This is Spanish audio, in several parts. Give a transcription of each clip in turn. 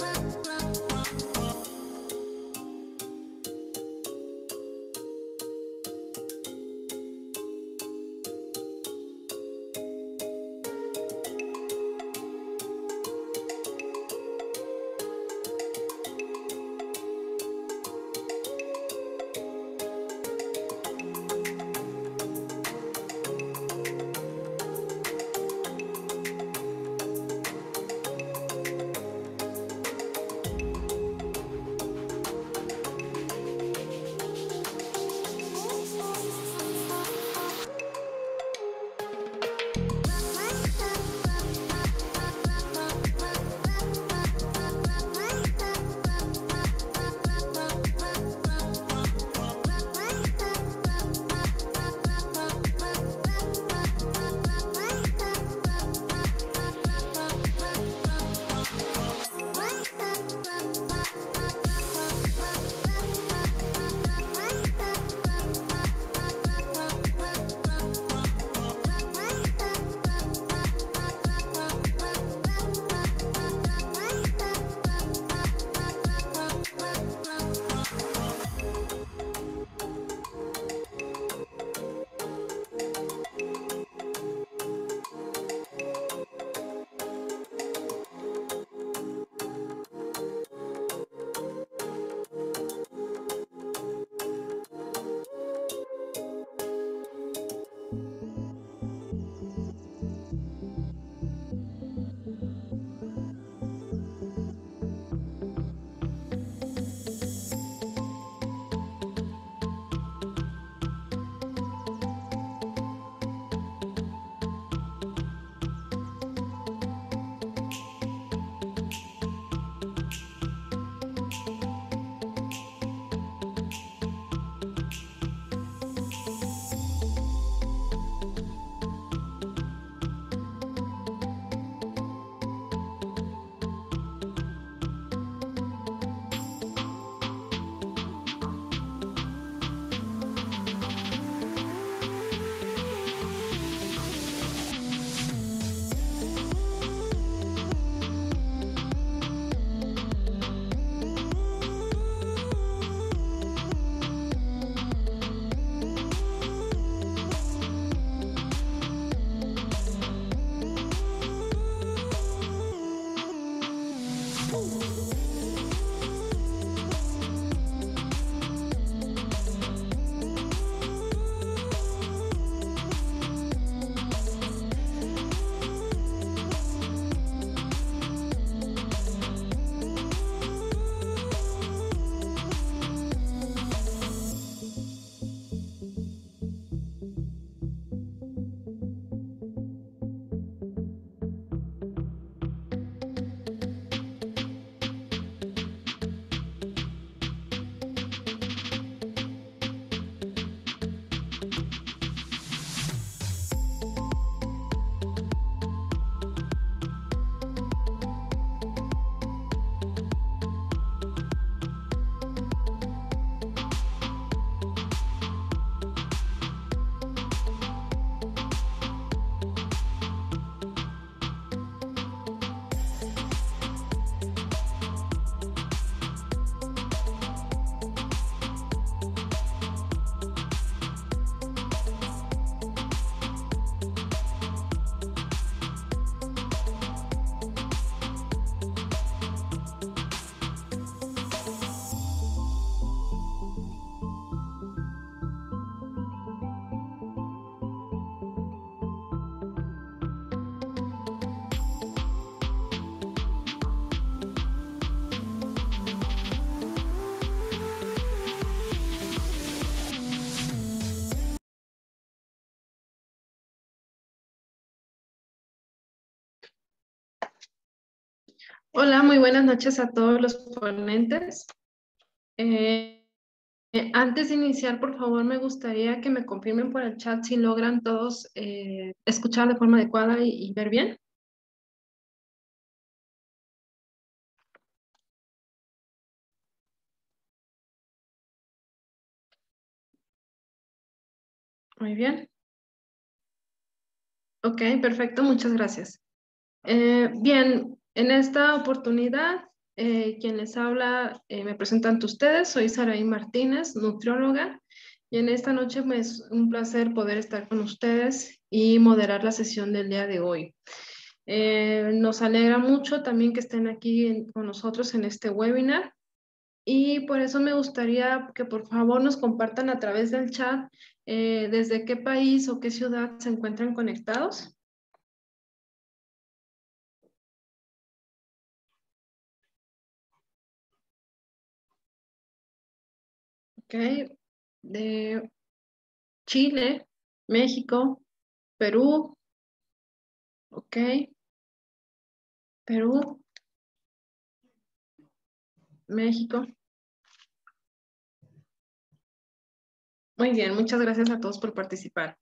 run, run, run, run. Hola, muy buenas noches a todos los ponentes. Eh, eh, antes de iniciar, por favor, me gustaría que me confirmen por el chat si logran todos eh, escuchar de forma adecuada y, ver bien. Muy bien. Ok, perfecto, muchas gracias. bien, en esta oportunidad, eh, quien les habla, eh, me presentan ustedes, soy Saraí Martínez, nutrióloga, y en esta noche me es pues, un placer poder estar con ustedes y moderar la sesión del día de hoy. Eh, nos alegra mucho también que estén aquí con nosotros en este webinar y por eso me gustaría que por favor nos compartan a través del chat desde qué país o qué ciudad se encuentran conectados. ok, de Chile, México, Perú, ok, Perú, México. Muy bien, muchas gracias a todos por participar.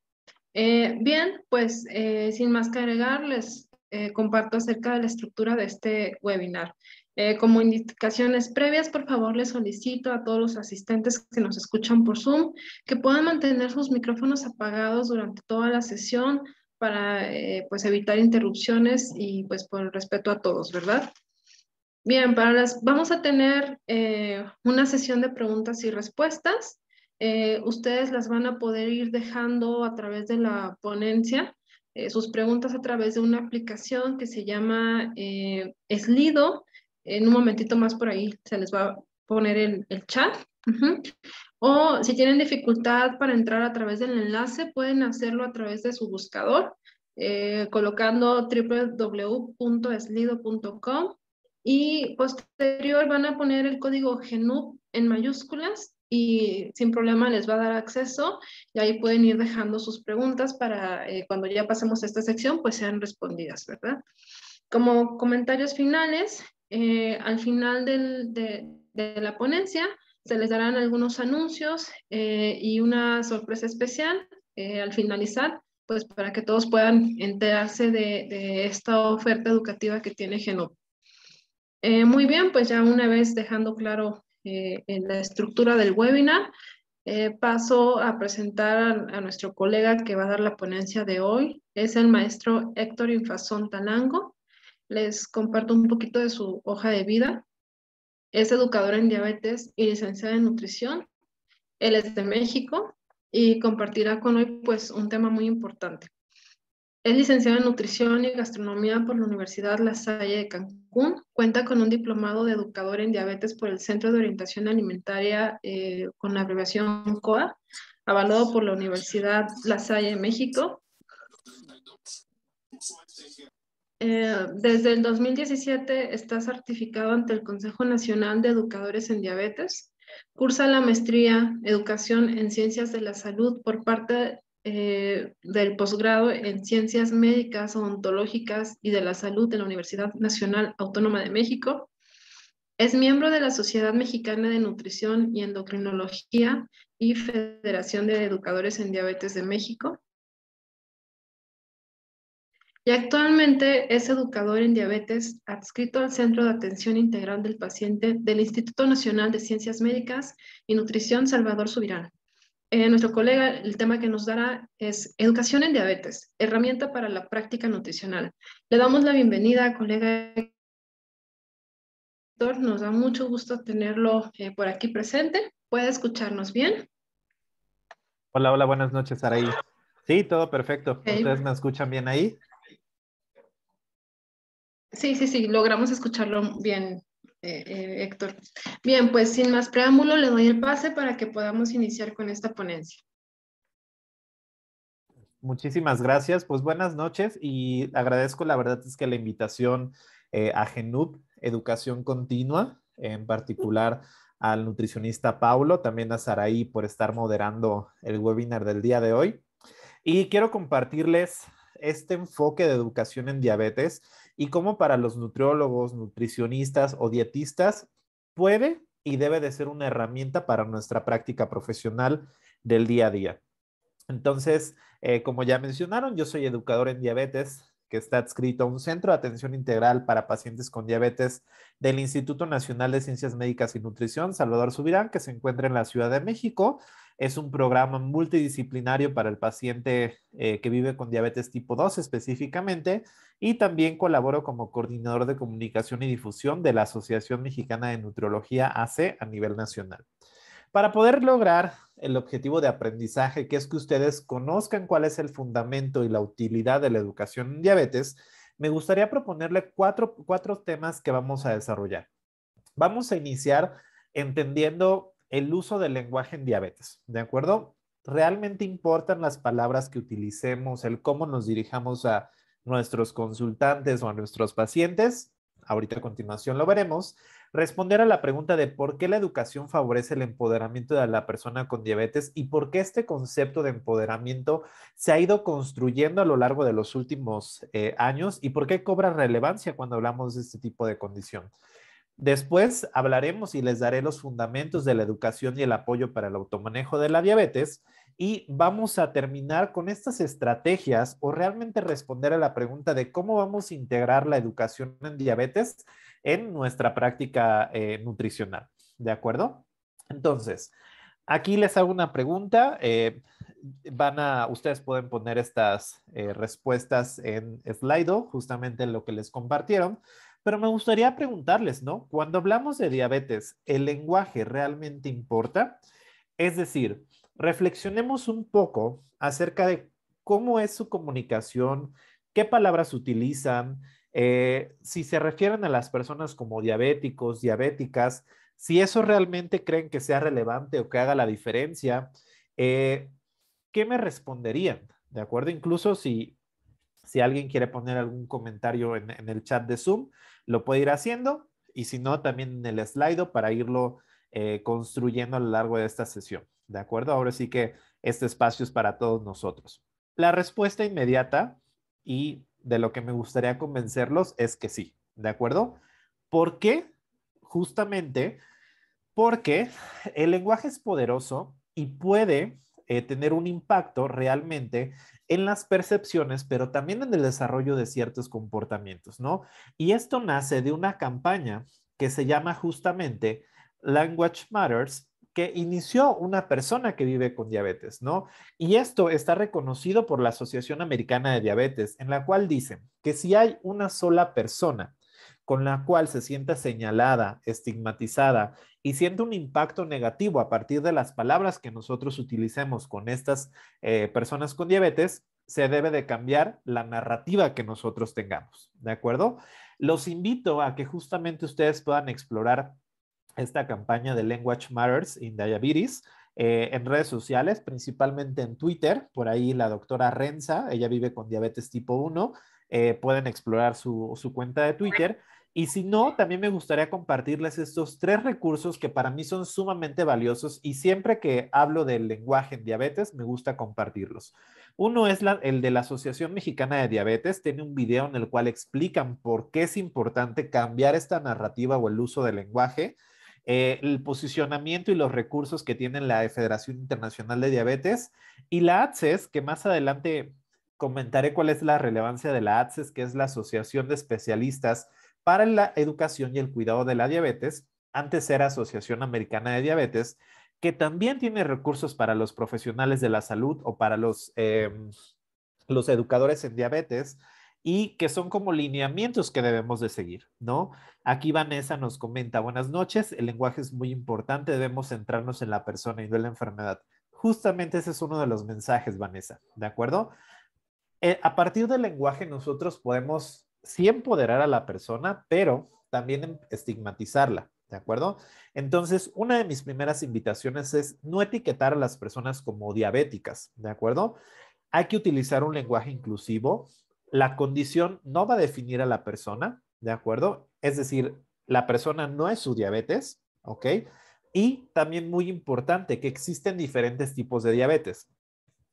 Eh, bien, pues eh, sin más que agregar, les eh, comparto acerca de la estructura de este webinar. Eh, como indicaciones previas, por favor, les solicito a todos los asistentes que nos escuchan por Zoom que puedan mantener sus micrófonos apagados durante toda la sesión para eh, pues evitar interrupciones y pues por respeto a todos, ¿verdad? Bien, para las, vamos a tener eh, una sesión de preguntas y respuestas. ustedes las van a poder ir dejando a través de la ponencia, sus preguntas a través de una aplicación que se llama Slido en un momentito más por ahí se les va a poner el, el chat. O si tienen dificultad para entrar a través del enlace, pueden hacerlo a través de su buscador, eh, colocando www.eslido.com y posterior van a poner el código GENU en mayúsculas y sin problema les va a dar acceso y ahí pueden ir dejando sus preguntas para eh, cuando ya pasemos a esta sección pues sean respondidas, ¿verdad? Como comentarios finales, eh, al final de, la ponencia se les darán algunos anuncios eh, y una sorpresa especial eh, al finalizar, pues para que todos puedan enterarse de, esta oferta educativa que tiene Genop. muy bien, pues ya una vez dejando claro la estructura del webinar, paso a presentar a, a, nuestro colega que va a dar la ponencia de hoy. Es el maestro Héctor Infazón Talango les comparto un poquito de su hoja de vida. Es educador en diabetes y licenciada en nutrición. Él es de México y compartirá con hoy pues un tema muy importante. Es licenciado en nutrición y gastronomía por la Universidad La Salle de Cancún. Cuenta con un diplomado de educador en diabetes por el Centro de Orientación Alimentaria eh, con la abreviación COA, avalado por la Universidad La Salle de México Eh, desde el 2017 está certificado ante el Consejo Nacional de Educadores en Diabetes. Cursa la maestría Educación en Ciencias de la Salud por parte eh, del posgrado en Ciencias Médicas, Ontológicas y de la Salud de la Universidad Nacional Autónoma de México. Es miembro de la Sociedad Mexicana de Nutrición y Endocrinología y Federación de Educadores en Diabetes de México y actualmente es educador en diabetes adscrito al Centro de Atención Integral del Paciente del Instituto Nacional de Ciencias Médicas y Nutrición Salvador Subirán. Eh, nuestro colega, el tema que nos dará es Educación en Diabetes, herramienta para la práctica nutricional. Le damos la bienvenida, colega. Nos da mucho gusto tenerlo eh, por aquí presente. ¿Puede escucharnos bien? Hola, hola, buenas noches, Saray. Sí, todo perfecto. ¿Ustedes me escuchan bien ahí? Sí, sí, sí, logramos escucharlo bien, eh, eh, Héctor. Bien, pues sin más preámbulo, le doy el pase para que podamos iniciar con esta ponencia. Muchísimas gracias, pues buenas noches y agradezco la verdad es que la invitación eh, a GENUP, Educación Continua, en particular al nutricionista Paulo, también a Saraí por estar moderando el webinar del día de hoy. Y quiero compartirles este enfoque de educación en diabetes y cómo para los nutriólogos, nutricionistas o dietistas puede y debe de ser una herramienta para nuestra práctica profesional del día a día. Entonces, eh, como ya mencionaron, yo soy educador en diabetes, que está adscrito a un centro de atención integral para pacientes con diabetes del Instituto Nacional de Ciencias Médicas y Nutrición, Salvador Subirán, que se encuentra en la Ciudad de México. Es un programa multidisciplinario para el paciente eh, que vive con diabetes tipo 2 específicamente y también colaboro como coordinador de comunicación y difusión de la Asociación Mexicana de Nutriología AC a nivel nacional. Para poder lograr el objetivo de aprendizaje, que es que ustedes conozcan cuál es el fundamento y la utilidad de la educación en diabetes, me gustaría proponerle cuatro, cuatro temas que vamos a desarrollar. Vamos a iniciar entendiendo el uso del lenguaje en diabetes, ¿de acuerdo? Realmente importan las palabras que utilicemos, el cómo nos dirijamos a, nuestros consultantes o a nuestros pacientes, ahorita a continuación lo veremos, responder a la pregunta de por qué la educación favorece el empoderamiento de la persona con diabetes y por qué este concepto de empoderamiento se ha ido construyendo a lo largo de los últimos eh, años y por qué cobra relevancia cuando hablamos de este tipo de condición. Después hablaremos y les daré los fundamentos de la educación y el apoyo para el automanejo de la diabetes y vamos a terminar con estas estrategias o realmente responder a la pregunta de cómo vamos a integrar la educación en diabetes en nuestra práctica eh, nutricional. ¿De acuerdo? Entonces, aquí les hago una pregunta. Eh, van a, ustedes pueden poner estas eh, respuestas en Slido, justamente lo que les compartieron. Pero me gustaría preguntarles, ¿no? Cuando hablamos de diabetes, ¿el lenguaje realmente importa? Es decir, reflexionemos un poco acerca de cómo es su comunicación, qué palabras utilizan, eh, si se refieren a las personas como diabéticos, diabéticas, si eso realmente creen que sea relevante o que haga la diferencia, eh, ¿qué me responderían? ¿De acuerdo? Incluso si, alguien quiere poner algún comentario en el chat de Zoom, lo puede ir haciendo y si no, también en el slide para irlo eh, construyendo a lo largo de esta sesión. ¿De acuerdo? Ahora sí que este espacio es para todos nosotros. La respuesta inmediata y de lo que me gustaría convencerlos es que sí. ¿De acuerdo? ¿Por qué? Justamente porque el lenguaje es poderoso y puede eh, tener un impacto realmente en las percepciones, pero también en el desarrollo de ciertos comportamientos, ¿no? Y esto nace de una campaña que se llama justamente Language Matters, que inició una persona que vive con diabetes, ¿no? Y esto está reconocido por la Asociación Americana de Diabetes, en la cual dicen que si hay una sola persona con la cual se sienta señalada, estigmatizada y siente un impacto negativo a partir de las palabras que nosotros utilicemos con estas eh, personas con diabetes, se debe de cambiar la narrativa que nosotros tengamos, ¿de acuerdo? Los invito a que justamente ustedes puedan explorar esta campaña de Language Matters in Diabetes. Eh, en redes sociales, principalmente en Twitter, por ahí la doctora Renza, ella vive con diabetes tipo 1, eh, pueden explorar su cuenta de Twitter y si no, también me gustaría compartirles estos tres recursos que para mí son sumamente valiosos y siempre que hablo del lenguaje en diabetes, me gusta compartirlos. Uno es el de la Asociación Mexicana de Diabetes. Tiene un video en el cual explican por qué es importante cambiar esta narrativa o el uso del lenguaje. Eh, el posicionamiento y los recursos que tiene la Federación Internacional de Diabetes y la ADCES, que más adelante comentaré cuál es la relevancia de la ADCES, que es la Asociación de Especialistas para la educación y el cuidado de la diabetes, antes era Asociación Americana de Diabetes, que también tiene recursos para los profesionales de la salud o para los, em, los educadores en diabetes y que son como lineamientos que debemos de seguir, ¿no? Aquí Vanessa nos comenta, buenas noches, el lenguaje es muy importante, debemos centrarnos en la persona y no en la enfermedad. Justamente ese es uno de los mensajes, Vanessa, ¿de acuerdo? Eh, a partir del lenguaje nosotros podemos sí empoderar a la persona, pero también em, estigmatizarla, ¿de acuerdo? Entonces, una de mis primeras invitaciones es no etiquetar a las personas como diabéticas, ¿de acuerdo? Hay que utilizar un lenguaje inclusivo. La condición no va a definir a la persona, ¿de acuerdo? Es decir, la persona no es su diabetes, ¿ok? Y también muy importante que existen diferentes tipos de diabetes.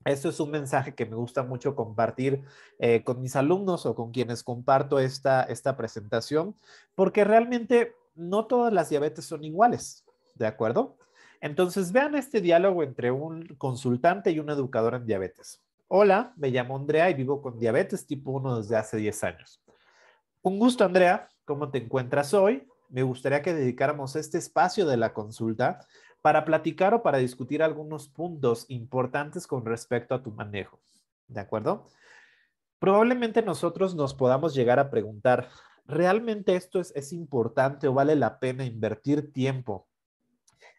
Esto es un mensaje que me gusta mucho compartir eh, con mis alumnos o con quienes comparto esta, esta presentación, porque realmente no todas las diabetes son iguales, ¿de acuerdo? Entonces vean este diálogo entre un consultante y un educador en diabetes. Hola, me llamo Andrea y vivo con diabetes tipo 1 desde hace 10 años. Un gusto, Andrea. ¿Cómo te encuentras hoy? Me gustaría que dedicáramos este espacio de la consulta para platicar o para discutir algunos puntos importantes con respecto a tu manejo. ¿De acuerdo? Probablemente nosotros nos podamos llegar a preguntar, ¿realmente esto es, importante o vale la pena invertir tiempo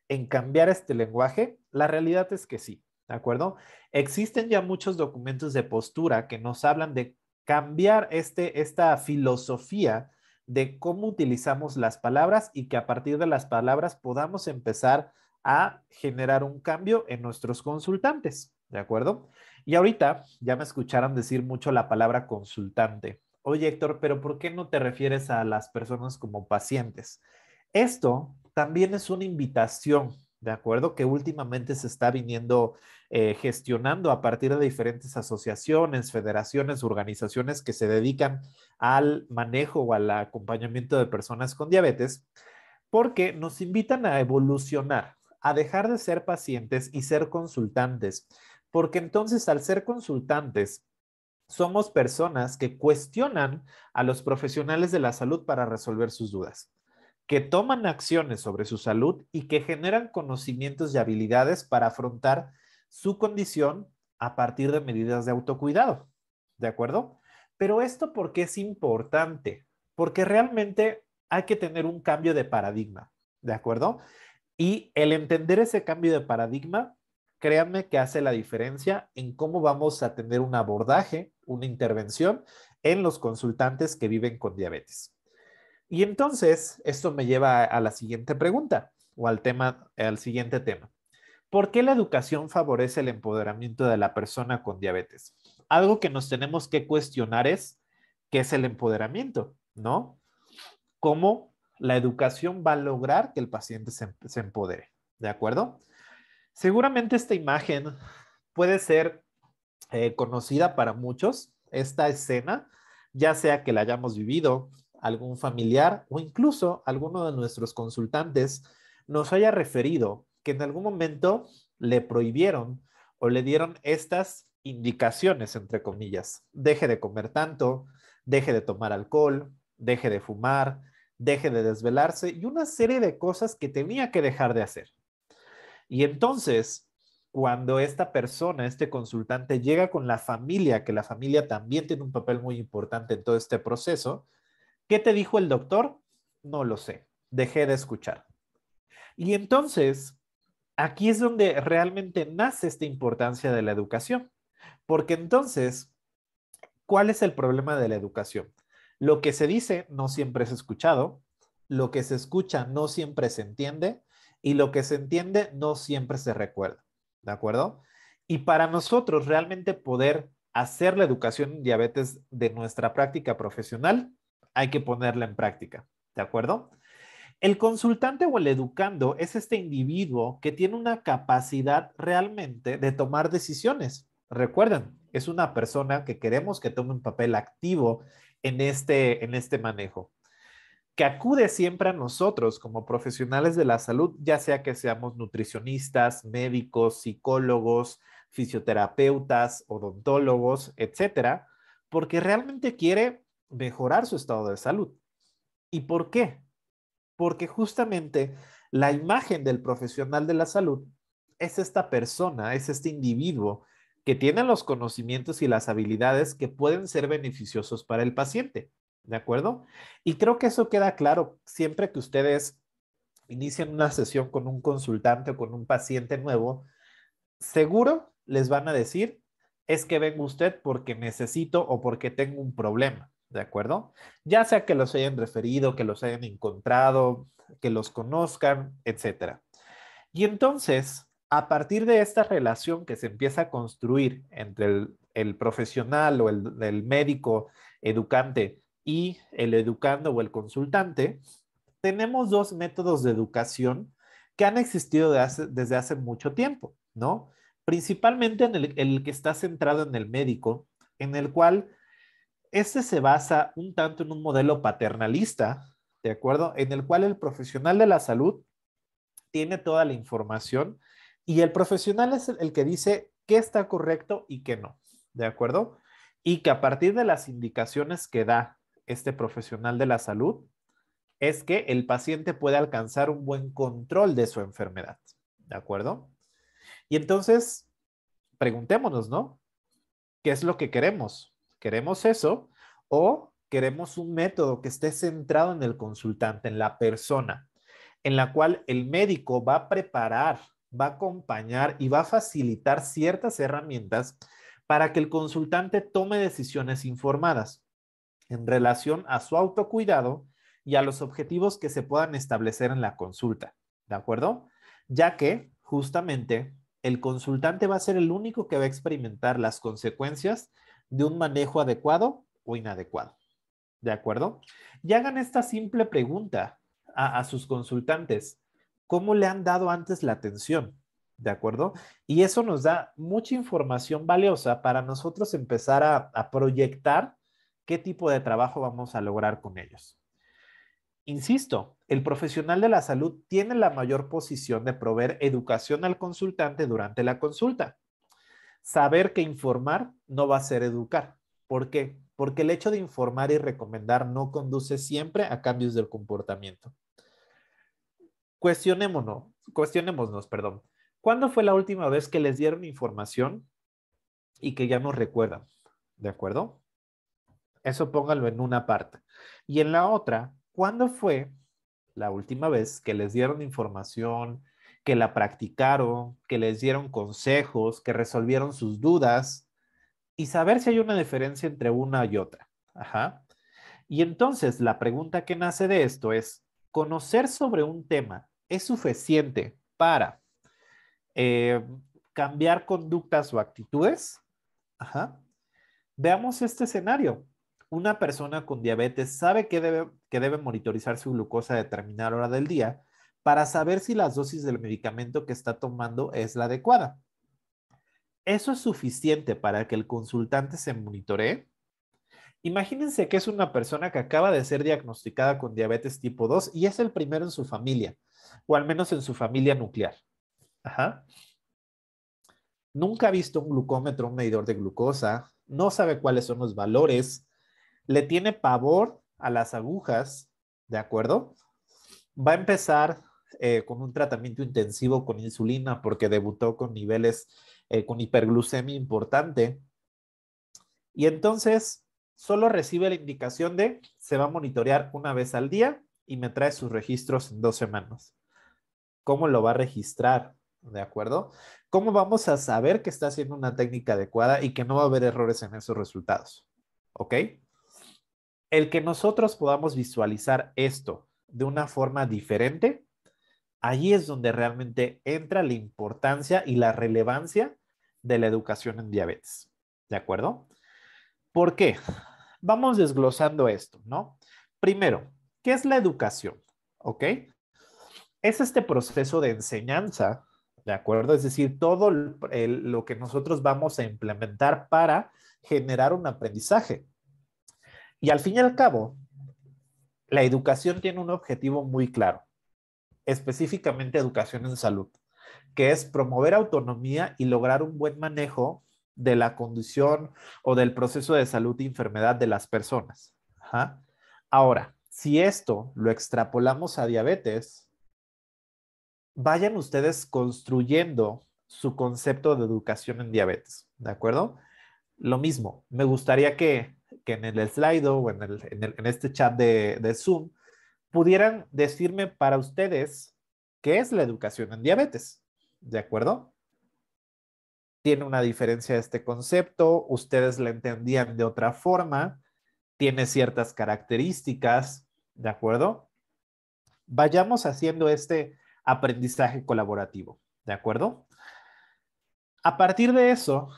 en cambiar este lenguaje? La realidad es que sí. ¿De acuerdo? Existen ya muchos documentos de postura que nos hablan de cambiar este, esta filosofía de cómo utilizamos las palabras y que a partir de las palabras podamos empezar a generar un cambio en nuestros consultantes, ¿de acuerdo? Y ahorita ya me escucharon decir mucho la palabra consultante. Oye, Héctor, pero ¿por qué no te refieres a las personas como pacientes? Esto también es una invitación, ¿de acuerdo? Que últimamente se está viniendo eh, gestionando a partir de diferentes asociaciones, federaciones, organizaciones que se dedican al manejo o al acompañamiento de personas con diabetes, porque nos invitan a evolucionar, a dejar de ser pacientes y ser consultantes, porque entonces al ser consultantes, somos personas que cuestionan a los profesionales de la salud para resolver sus dudas, que toman acciones sobre su salud y que generan conocimientos y habilidades para afrontar su condición a partir de medidas de autocuidado. ¿De acuerdo? Pero esto porque es importante, porque realmente hay que tener un cambio de paradigma. ¿De acuerdo? Y el entender ese cambio de paradigma, créanme que hace la diferencia en cómo vamos a tener un abordaje, una intervención en los consultantes que viven con diabetes. Y entonces, esto me lleva a la siguiente pregunta o al tema al siguiente tema. ¿Por qué la educación favorece el empoderamiento de la persona con diabetes? Algo que nos tenemos que cuestionar es qué es el empoderamiento, ¿no? ¿Cómo la educación va a lograr que el paciente se, empodere, ¿de acuerdo? Seguramente esta imagen puede ser eh, conocida para muchos, esta escena, ya sea que la hayamos vivido, algún familiar o incluso alguno de nuestros consultantes nos haya referido que en algún momento le prohibieron o le dieron estas indicaciones, entre comillas. Deje de comer tanto, deje de tomar alcohol, deje de fumar, deje de desvelarse y una serie de cosas que tenía que dejar de hacer. Y entonces, cuando esta persona, este consultante, llega con la familia, que la familia también tiene un papel muy importante en todo este proceso, ¿qué te dijo el doctor? No lo sé, dejé de escuchar. Y entonces, aquí es donde realmente nace esta importancia de la educación, porque entonces, ¿cuál es el problema de la educación? Lo que se dice no siempre es escuchado, lo que se escucha no siempre se entiende y lo que se entiende no siempre se recuerda, ¿de acuerdo? Y para nosotros realmente poder hacer la educación en diabetes de nuestra práctica profesional, hay que ponerla en práctica, ¿de acuerdo? El consultante o el educando es este individuo que tiene una capacidad realmente de tomar decisiones. Recuerden, es una persona que queremos que tome un papel activo este, en este, manejo, que acude siempre a nosotros como profesionales de la salud, ya sea que seamos nutricionistas, médicos, psicólogos, fisioterapeutas, odontólogos, etcétera, porque realmente quiere mejorar su estado de salud. ¿Y por qué? Porque justamente la imagen del profesional de la salud es esta persona, es este individuo que tienen los conocimientos y las habilidades que pueden ser beneficiosos para el paciente, ¿de acuerdo? Y creo que eso queda claro siempre que ustedes inician una sesión con un consultante o con un paciente nuevo, seguro les van a decir, es que vengo usted porque necesito o porque tengo un problema, ¿de acuerdo? Ya sea que los hayan referido, que los hayan encontrado, que los conozcan, etcétera. Y entonces, a partir de esta relación que se empieza a construir entre el, profesional o el, médico educante y el educando o el consultante, tenemos dos métodos de educación que han existido desde hace mucho tiempo, ¿no? Principalmente en el que está centrado en el médico, en el cual este se basa un tanto en un modelo paternalista, ¿de acuerdo? En el cual el profesional de la salud tiene toda la información y el profesional es el, que dice qué está correcto y qué no, ¿de acuerdo? Y que a partir de las indicaciones que da este profesional de la salud, es que el paciente puede alcanzar un buen control de su enfermedad, ¿de acuerdo? Y entonces, preguntémonos, ¿no? ¿Qué es lo que queremos? ¿Queremos eso o queremos un método que esté centrado en el consultante, en la persona, en la cual el médico va a preparar va a acompañar y va a facilitar ciertas herramientas para que el consultante tome decisiones informadas en relación a su autocuidado y a los objetivos que se puedan establecer en la consulta, ¿de acuerdo? Ya que justamente el consultante va a ser el único que va a experimentar las consecuencias de un manejo adecuado o inadecuado, ¿de acuerdo? Y hagan esta simple pregunta a, a sus consultantes cómo le han dado antes la atención, ¿de acuerdo? Y eso nos da mucha información valiosa para nosotros empezar a, proyectar qué tipo de trabajo vamos a lograr con ellos. Insisto, el profesional de la salud tiene la mayor posición de proveer educación al consultante durante la consulta. Saber que informar no va a ser educar. ¿Por qué? Porque el hecho de informar y recomendar no conduce siempre a cambios del comportamiento cuestionémonos, cuestionémonos, perdón. ¿Cuándo fue la última vez que les dieron información y que ya no recuerdan? ¿De acuerdo? Eso póngalo en una parte. Y en la otra, ¿cuándo fue la última vez que les dieron información, que la practicaron, que les dieron consejos, que resolvieron sus dudas? Y saber si hay una diferencia entre una y otra. Ajá. Y entonces la pregunta que nace de esto es, conocer sobre un tema es suficiente para eh, cambiar conductas o actitudes. Veamos este escenario. Una persona con diabetes sabe que debe, que debe monitorizar su glucosa a determinada hora del día para saber si las dosis del medicamento que está tomando es la adecuada. ¿Eso es suficiente para que el consultante se monitoree? Imagínense que es una persona que acaba de ser diagnosticada con diabetes tipo 2 y es el primero en su familia o al menos en su familia nuclear. Nunca ha visto un glucómetro, un medidor de glucosa, no sabe cuáles son los valores, le tiene pavor a las agujas, ¿de acuerdo? Va a empezar eh, con un tratamiento intensivo con insulina porque debutó con niveles, eh, con hiperglucemia importante. Y entonces solo recibe la indicación de se va a monitorear una vez al día y me trae sus registros en dos semanas. ¿Cómo lo va a registrar? ¿De acuerdo? ¿Cómo vamos a saber que está haciendo una técnica adecuada y que no va a haber errores en esos resultados? ¿Ok? El que nosotros podamos visualizar esto de una forma diferente, ahí es donde realmente entra la importancia y la relevancia de la educación en diabetes. ¿De acuerdo? ¿Por qué? Vamos desglosando esto, ¿no? Primero, ¿Qué es la educación? ¿Ok? Es este proceso de enseñanza, ¿de acuerdo? Es decir, todo lo que nosotros vamos a implementar para generar un aprendizaje. Y al fin y al cabo, la educación tiene un objetivo muy claro, específicamente educación en salud, que es promover autonomía y lograr un buen manejo de la condición o del proceso de salud y enfermedad de las personas. Ahora, si esto lo extrapolamos a diabetes, vayan ustedes construyendo su concepto de educación en diabetes, ¿de acuerdo? Lo mismo, me gustaría que, en el slide o en, este chat de, de Zoom pudieran decirme para ustedes qué es la educación en diabetes, ¿de acuerdo? ¿Tiene una diferencia este concepto? ¿Ustedes lo entendían de otra forma? tiene ciertas características, ¿de acuerdo? Vayamos haciendo este aprendizaje colaborativo, ¿de acuerdo? A partir de eso,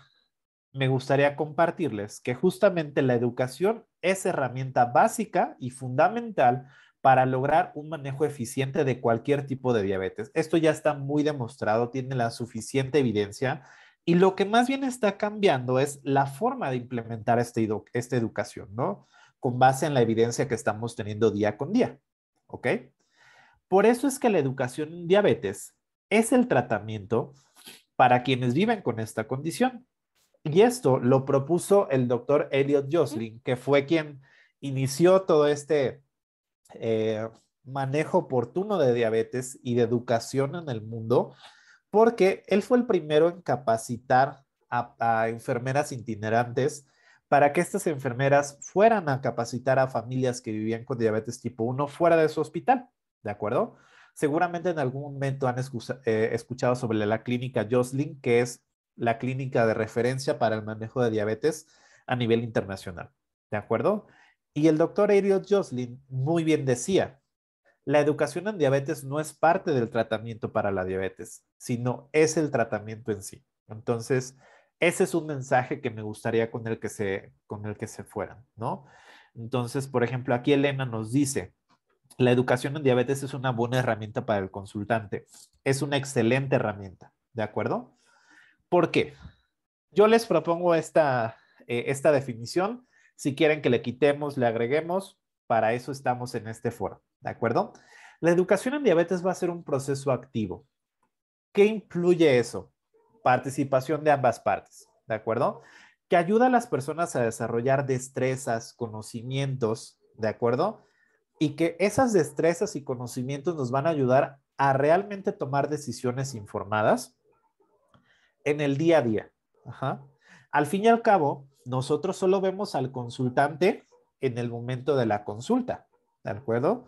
me gustaría compartirles que justamente la educación es herramienta básica y fundamental para lograr un manejo eficiente de cualquier tipo de diabetes. Esto ya está muy demostrado, tiene la suficiente evidencia y lo que más bien está cambiando es la forma de implementar este esta educación, ¿no? Con base en la evidencia que estamos teniendo día con día, ¿ok? Por eso es que la educación en diabetes es el tratamiento para quienes viven con esta condición. Y esto lo propuso el doctor Elliot Joslin, que fue quien inició todo este eh, manejo oportuno de diabetes y de educación en el mundo porque él fue el primero en capacitar a, enfermeras itinerantes para que estas enfermeras fueran a capacitar a familias que vivían con diabetes tipo 1 fuera de su hospital, ¿de acuerdo? Seguramente en algún momento han eh, escuchado sobre la clínica Joslin, que es la clínica de referencia para el manejo de diabetes a nivel internacional, ¿de acuerdo? Y el doctor Ariel Joslin muy bien decía, la educación en diabetes no es parte del tratamiento para la diabetes, sino es el tratamiento en sí. Entonces, ese es un mensaje que me gustaría con el que se, con el que se fueran, ¿no? Entonces, por ejemplo, aquí Elena nos dice, la educación en diabetes es una buena herramienta para el consultante. Es una excelente herramienta, ¿de acuerdo? ¿Por qué? Yo les propongo esta, eh, esta definición. Si quieren que le quitemos, le agreguemos, para eso estamos en este foro. ¿De acuerdo? La educación en diabetes va a ser un proceso activo. ¿Qué incluye eso? Participación de ambas partes, ¿de acuerdo? Que ayuda a las personas a desarrollar destrezas, conocimientos, ¿de acuerdo? Y que esas destrezas y conocimientos nos van a ayudar a realmente tomar decisiones informadas en el día a día. Al fin y al cabo, nosotros solo vemos al consultante en el momento de la consulta, ¿de acuerdo?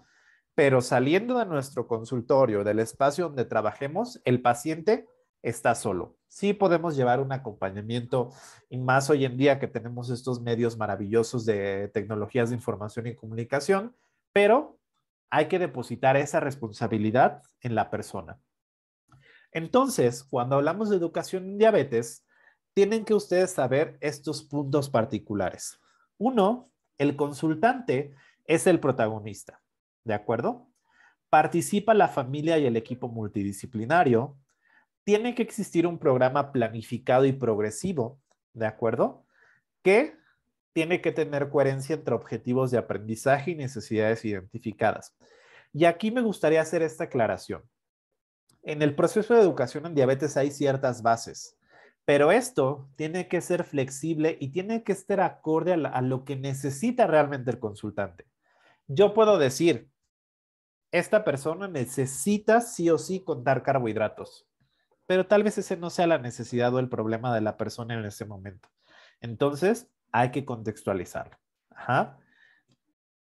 pero saliendo de nuestro consultorio, del espacio donde trabajemos, el paciente está solo. Sí podemos llevar un acompañamiento y más hoy en día que tenemos estos medios maravillosos de tecnologías de información y comunicación, pero hay que depositar esa responsabilidad en la persona. Entonces, cuando hablamos de educación en diabetes, tienen que ustedes saber estos puntos particulares. Uno, el consultante es el protagonista. ¿De acuerdo? Participa la familia y el equipo multidisciplinario. Tiene que existir un programa planificado y progresivo, ¿de acuerdo? Que tiene que tener coherencia entre objetivos de aprendizaje y necesidades identificadas. Y aquí me gustaría hacer esta aclaración. En el proceso de educación en diabetes hay ciertas bases, pero esto tiene que ser flexible y tiene que estar acorde a, lo que necesita realmente el consultante. Yo puedo decir, esta persona necesita sí o sí contar carbohidratos, pero tal vez ese no sea la necesidad o el problema de la persona en ese momento. Entonces, hay que contextualizarlo.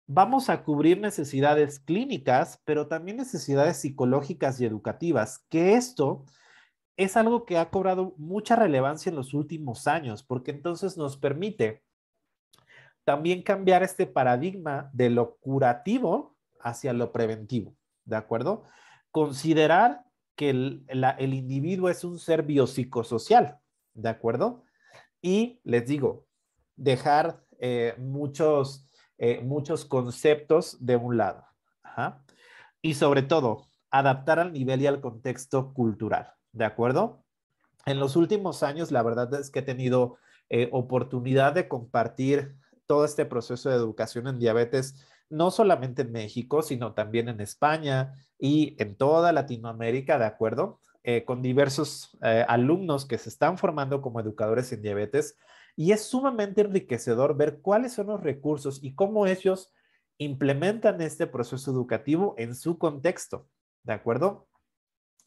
Vamos a cubrir necesidades clínicas, pero también necesidades psicológicas y educativas, que esto es algo que ha cobrado mucha relevancia en los últimos años, porque entonces nos permite también cambiar este paradigma de lo curativo hacia lo preventivo, ¿de acuerdo? Considerar que el, individuo es un ser biopsicosocial, ¿de acuerdo? Y les digo, dejar eh, muchos, eh, muchos conceptos de un lado. Ajá. Y sobre todo, adaptar al nivel y al contexto cultural, ¿de acuerdo? En los últimos años, la verdad es que he tenido eh, oportunidad de compartir todo este proceso de educación en diabetes no solamente en México, sino también en España y en toda Latinoamérica, ¿de acuerdo? Eh, con diversos eh, alumnos que se están formando como educadores en diabetes y es sumamente enriquecedor ver cuáles son los recursos y cómo ellos implementan este proceso educativo en su contexto, ¿de acuerdo?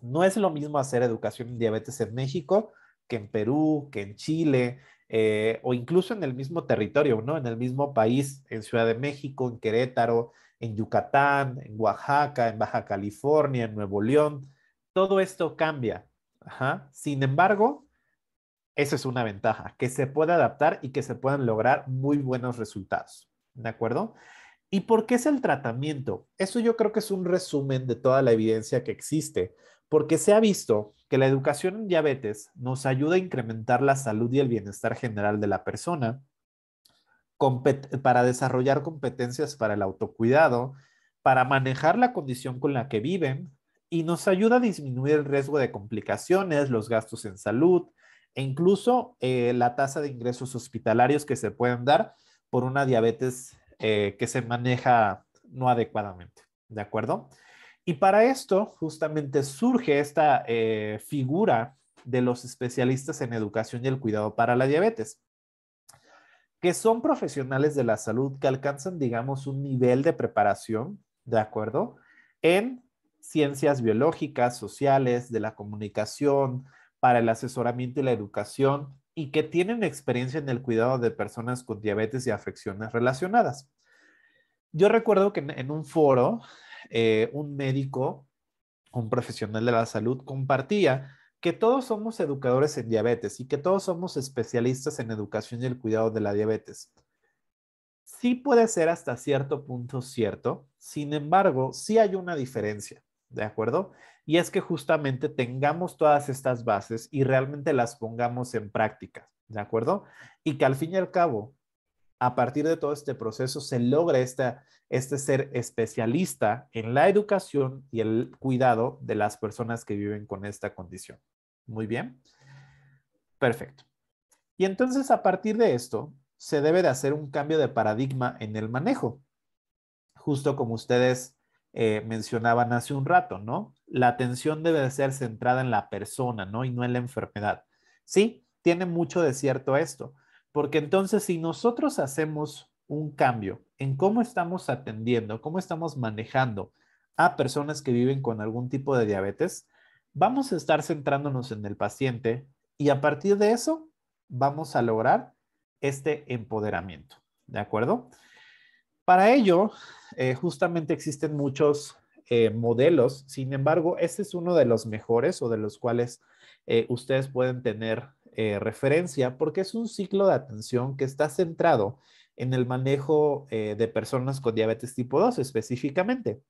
No es lo mismo hacer educación en diabetes en México que en Perú, que en Chile, eh, o incluso en el mismo territorio, ¿no? En el mismo país, en Ciudad de México, en Querétaro, en Yucatán, en Oaxaca, en Baja California, en Nuevo León. Todo esto cambia. Sin embargo, eso es una ventaja, que se puede adaptar y que se puedan lograr muy buenos resultados. ¿De acuerdo? ¿Y por qué es el tratamiento? Eso yo creo que es un resumen de toda la evidencia que existe, porque se ha visto que la educación en diabetes nos ayuda a incrementar la salud y el bienestar general de la persona, para desarrollar competencias para el autocuidado, para manejar la condición con la que viven y nos ayuda a disminuir el riesgo de complicaciones, los gastos en salud e incluso eh, la tasa de ingresos hospitalarios que se pueden dar por una diabetes eh, que se maneja no adecuadamente, ¿de acuerdo? Y para esto justamente surge esta eh, figura de los especialistas en educación y el cuidado para la diabetes, que son profesionales de la salud que alcanzan, digamos, un nivel de preparación, ¿de acuerdo? En ciencias biológicas, sociales, de la comunicación, para el asesoramiento y la educación y que tienen experiencia en el cuidado de personas con diabetes y afecciones relacionadas. Yo recuerdo que en, un foro, eh, un médico, un profesional de la salud, compartía que todos somos educadores en diabetes y que todos somos especialistas en educación y el cuidado de la diabetes. Sí puede ser hasta cierto punto cierto, sin embargo, sí hay una diferencia, ¿de acuerdo? y es que justamente tengamos todas estas bases y realmente las pongamos en práctica, ¿de acuerdo? Y que al fin y al cabo, a partir de todo este proceso, se logre este ser especialista en la educación y el cuidado de las personas que viven con esta condición. Muy bien. Perfecto. Y entonces, a partir de esto, se debe de hacer un cambio de paradigma en el manejo. Justo como ustedes eh, mencionaban hace un rato, ¿no? La atención debe ser centrada en la persona, ¿no? Y no en la enfermedad. Sí, tiene mucho de cierto esto, porque entonces si nosotros hacemos un cambio en cómo estamos atendiendo, cómo estamos manejando a personas que viven con algún tipo de diabetes, vamos a estar centrándonos en el paciente y a partir de eso vamos a lograr este empoderamiento, ¿de acuerdo? Para ello, eh, justamente existen muchos eh, modelos, sin embargo, este es uno de los mejores o de los cuales eh, ustedes pueden tener referencia porque es un ciclo de atención que está centrado en el manejo de personas con diabetes tipo 2 específicamente.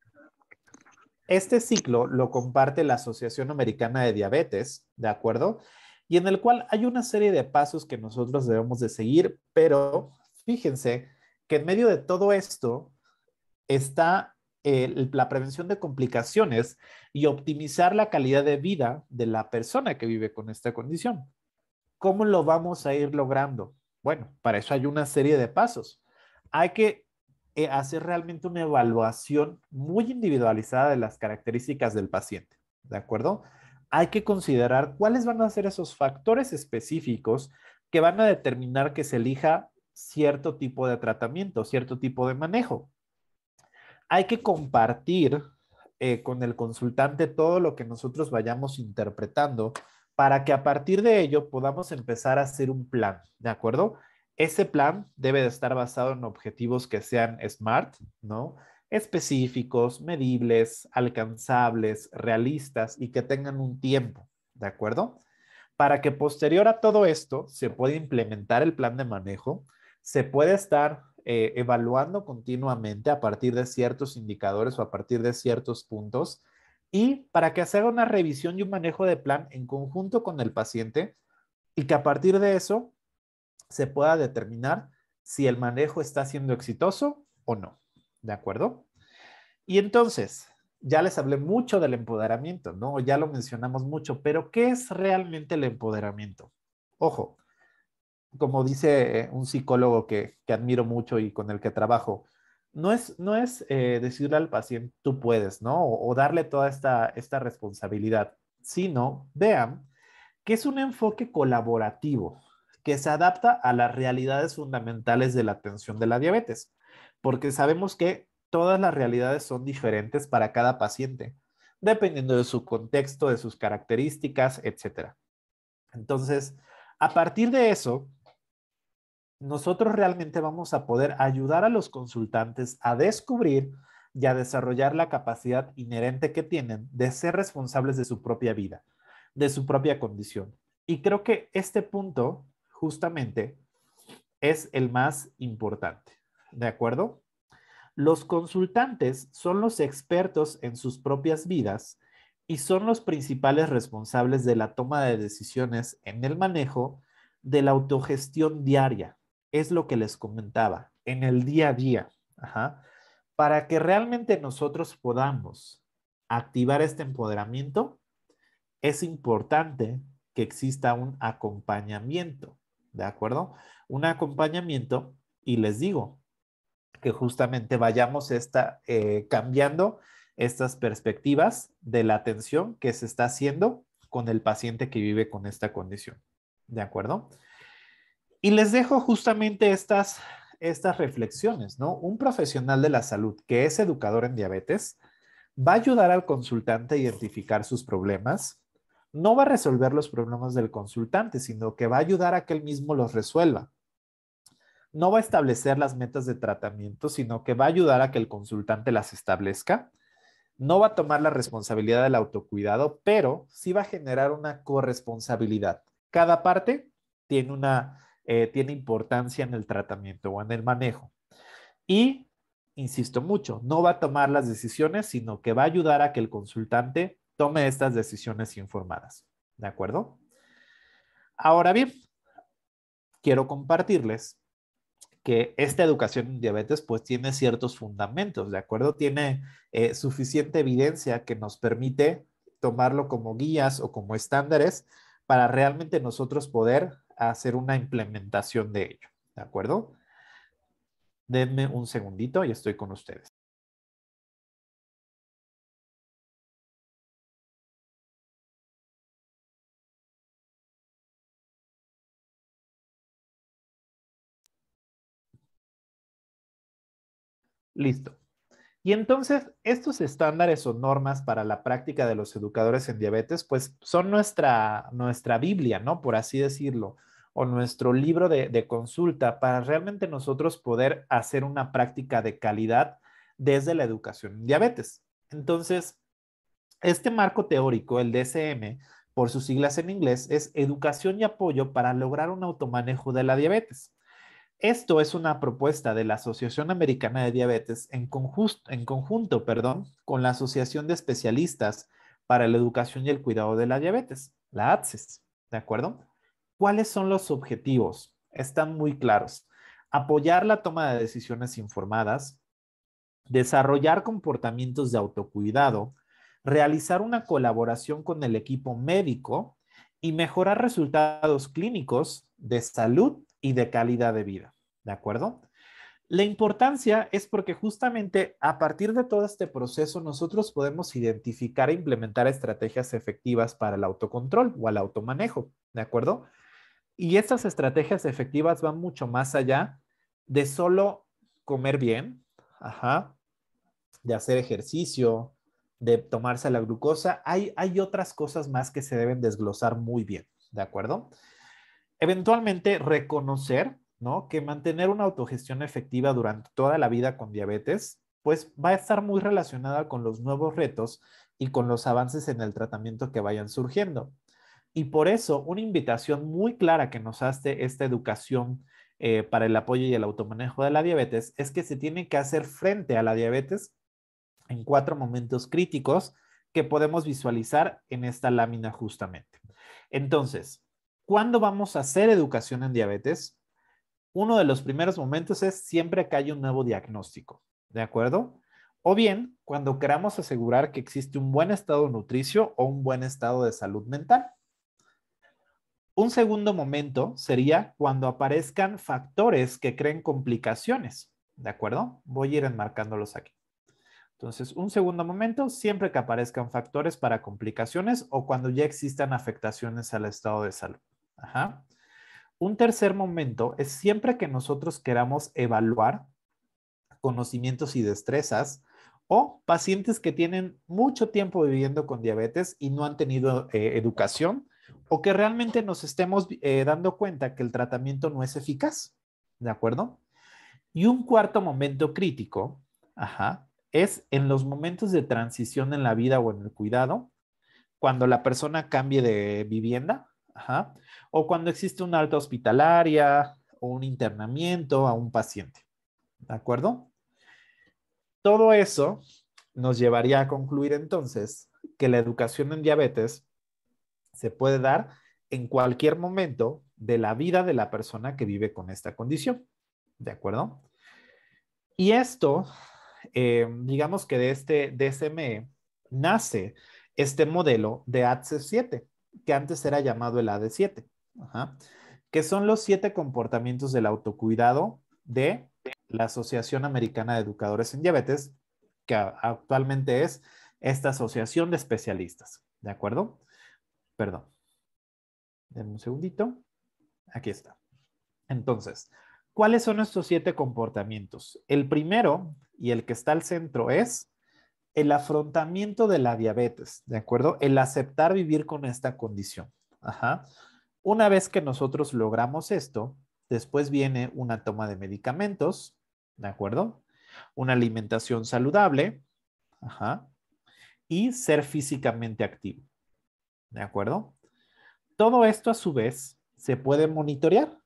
Este ciclo lo comparte la Asociación Americana de Diabetes, ¿de acuerdo? Y en el cual hay una serie de pasos que nosotros debemos de seguir, pero fíjense en medio de todo esto está eh, la prevención de complicaciones y optimizar la calidad de vida de la persona que vive con esta condición. ¿Cómo lo vamos a ir logrando? Bueno, para eso hay una serie de pasos. Hay que eh, hacer realmente una evaluación muy individualizada de las características del paciente, ¿de acuerdo? Hay que considerar cuáles van a ser esos factores específicos que van a determinar que se elija cierto tipo de tratamiento, cierto tipo de manejo. Hay que compartir eh, con el consultante todo lo que nosotros vayamos interpretando para que a partir de ello podamos empezar a hacer un plan, ¿de acuerdo? Ese plan debe de estar basado en objetivos que sean SMART, ¿no? Específicos, medibles, alcanzables, realistas y que tengan un tiempo, ¿de acuerdo? Para que posterior a todo esto se pueda implementar el plan de manejo, se puede estar eh, evaluando continuamente a partir de ciertos indicadores o a partir de ciertos puntos y para que se haga una revisión y un manejo de plan en conjunto con el paciente y que a partir de eso se pueda determinar si el manejo está siendo exitoso o no. ¿De acuerdo? Y entonces, ya les hablé mucho del empoderamiento, ¿no? Ya lo mencionamos mucho, pero ¿qué es realmente el empoderamiento? Ojo, como dice un psicólogo que, admiro mucho y con el que trabajo, no es, no es eh, decirle al paciente, tú puedes, ¿no? O, darle toda esta, esta responsabilidad, sino, vean, que es un enfoque colaborativo que se adapta a las realidades fundamentales de la atención de la diabetes, porque sabemos que todas las realidades son diferentes para cada paciente, dependiendo de su contexto, de sus características, etc. Entonces, a partir de eso, nosotros realmente vamos a poder ayudar a los consultantes a descubrir y a desarrollar la capacidad inherente que tienen de ser responsables de su propia vida, de su propia condición. Y creo que este punto justamente es el más importante, ¿de acuerdo? Los consultantes son los expertos en sus propias vidas y son los principales responsables de la toma de decisiones en el manejo de la autogestión diaria, es lo que les comentaba, en el día a día, para que realmente nosotros podamos activar este empoderamiento, es importante que exista un acompañamiento, ¿de acuerdo? Un acompañamiento, y les digo, que justamente vayamos esta, eh, cambiando estas perspectivas de la atención que se está haciendo con el paciente que vive con esta condición, ¿de acuerdo? Y les dejo justamente estas, estas reflexiones, ¿no? Un profesional de la salud que es educador en diabetes va a ayudar al consultante a identificar sus problemas, no va a resolver los problemas del consultante, sino que va a ayudar a que él mismo los resuelva. No va a establecer las metas de tratamiento, sino que va a ayudar a que el consultante las establezca. No va a tomar la responsabilidad del autocuidado, pero sí va a generar una corresponsabilidad. Cada parte tiene una eh, tiene importancia en el tratamiento o en el manejo. Y, insisto mucho, no va a tomar las decisiones, sino que va a ayudar a que el consultante tome estas decisiones informadas. ¿De acuerdo? Ahora bien, quiero compartirles que esta educación en diabetes pues tiene ciertos fundamentos, ¿de acuerdo? Tiene eh, suficiente evidencia que nos permite tomarlo como guías o como estándares para realmente nosotros poder hacer una implementación de ello, ¿de acuerdo? Denme un segundito y estoy con ustedes. Listo. Y entonces, estos estándares o normas para la práctica de los educadores en diabetes, pues son nuestra, nuestra Biblia, ¿no? Por así decirlo, o nuestro libro de, de consulta para realmente nosotros poder hacer una práctica de calidad desde la educación en diabetes. Entonces, este marco teórico, el DSM, por sus siglas en inglés, es Educación y Apoyo para lograr un automanejo de la diabetes. Esto es una propuesta de la Asociación Americana de Diabetes en, conjunto, en conjunto perdón, con la Asociación de Especialistas para la Educación y el Cuidado de la Diabetes, la ADCES. E ¿De acuerdo? ¿Cuáles son los objetivos? Están muy claros. Apoyar la toma de decisiones informadas, desarrollar comportamientos de autocuidado, realizar una colaboración con el equipo médico y mejorar resultados clínicos de salud y de calidad de vida. ¿De acuerdo? La importancia es porque justamente a partir de todo este proceso nosotros podemos identificar e implementar estrategias efectivas para el autocontrol o el automanejo, ¿de acuerdo? Y estas estrategias efectivas van mucho más allá de solo comer bien, de hacer ejercicio, de tomarse la glucosa. Hay, hay otras cosas más que se deben desglosar muy bien, ¿de acuerdo? Eventualmente reconocer que mantener una autogestión efectiva durante toda la vida con diabetes, pues va a estar muy relacionada con los nuevos retos y con los avances en el tratamiento que vayan surgiendo. Y por eso, una invitación muy clara que nos hace esta educación eh, para el apoyo y el automanejo de la diabetes es que se tiene que hacer frente a la diabetes en cuatro momentos críticos que podemos visualizar en esta lámina justamente. Entonces, ¿cuándo vamos a hacer educación en diabetes? uno de los primeros momentos es siempre que haya un nuevo diagnóstico, ¿de acuerdo? O bien cuando queramos asegurar que existe un buen estado nutricio o un buen estado de salud mental. Un segundo momento sería cuando aparezcan factores que creen complicaciones, ¿de acuerdo? Voy a ir enmarcándolos aquí. Entonces, un segundo momento, siempre que aparezcan factores para complicaciones o cuando ya existan afectaciones al estado de salud. Ajá. Un tercer momento es siempre que nosotros queramos evaluar conocimientos y destrezas o pacientes que tienen mucho tiempo viviendo con diabetes y no han tenido eh, educación o que realmente nos estemos eh, dando cuenta que el tratamiento no es eficaz, ¿de acuerdo? Y un cuarto momento crítico, es en los momentos de transición en la vida o en el cuidado, cuando la persona cambie de vivienda, o cuando existe una alta hospitalaria o un internamiento a un paciente. ¿De acuerdo? Todo eso nos llevaría a concluir entonces que la educación en diabetes se puede dar en cualquier momento de la vida de la persona que vive con esta condición. ¿De acuerdo? Y esto, eh, digamos que de este DSME nace este modelo de ATSE 7 que antes era llamado el AD7, que son los siete comportamientos del autocuidado de la Asociación Americana de Educadores en Diabetes, que actualmente es esta asociación de especialistas, ¿de acuerdo? Perdón. Denme un segundito. Aquí está. Entonces, ¿cuáles son estos siete comportamientos? El primero y el que está al centro es el afrontamiento de la diabetes, ¿de acuerdo? El aceptar vivir con esta condición. Una vez que nosotros logramos esto, después viene una toma de medicamentos, ¿de acuerdo? Una alimentación saludable, ajá, y ser físicamente activo, ¿de acuerdo? Todo esto a su vez se puede monitorear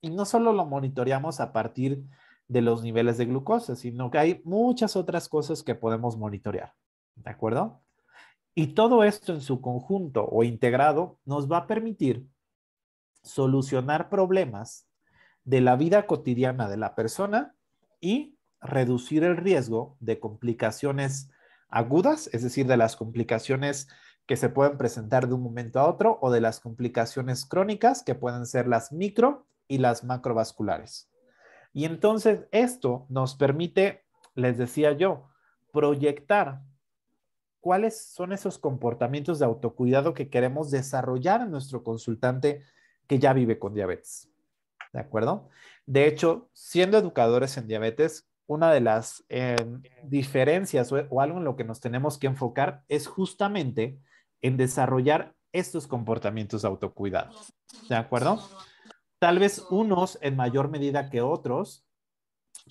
y no solo lo monitoreamos a partir de de los niveles de glucosa, sino que hay muchas otras cosas que podemos monitorear. ¿De acuerdo? Y todo esto en su conjunto o integrado nos va a permitir solucionar problemas de la vida cotidiana de la persona y reducir el riesgo de complicaciones agudas, es decir, de las complicaciones que se pueden presentar de un momento a otro o de las complicaciones crónicas que pueden ser las micro y las macrovasculares. Y entonces esto nos permite, les decía yo, proyectar cuáles son esos comportamientos de autocuidado que queremos desarrollar en nuestro consultante que ya vive con diabetes. ¿De acuerdo? De hecho, siendo educadores en diabetes, una de las eh, diferencias o, o, algo en lo que nos tenemos que enfocar es justamente en desarrollar estos comportamientos de autocuidado. ¿De acuerdo? tal vez unos en mayor medida que otros,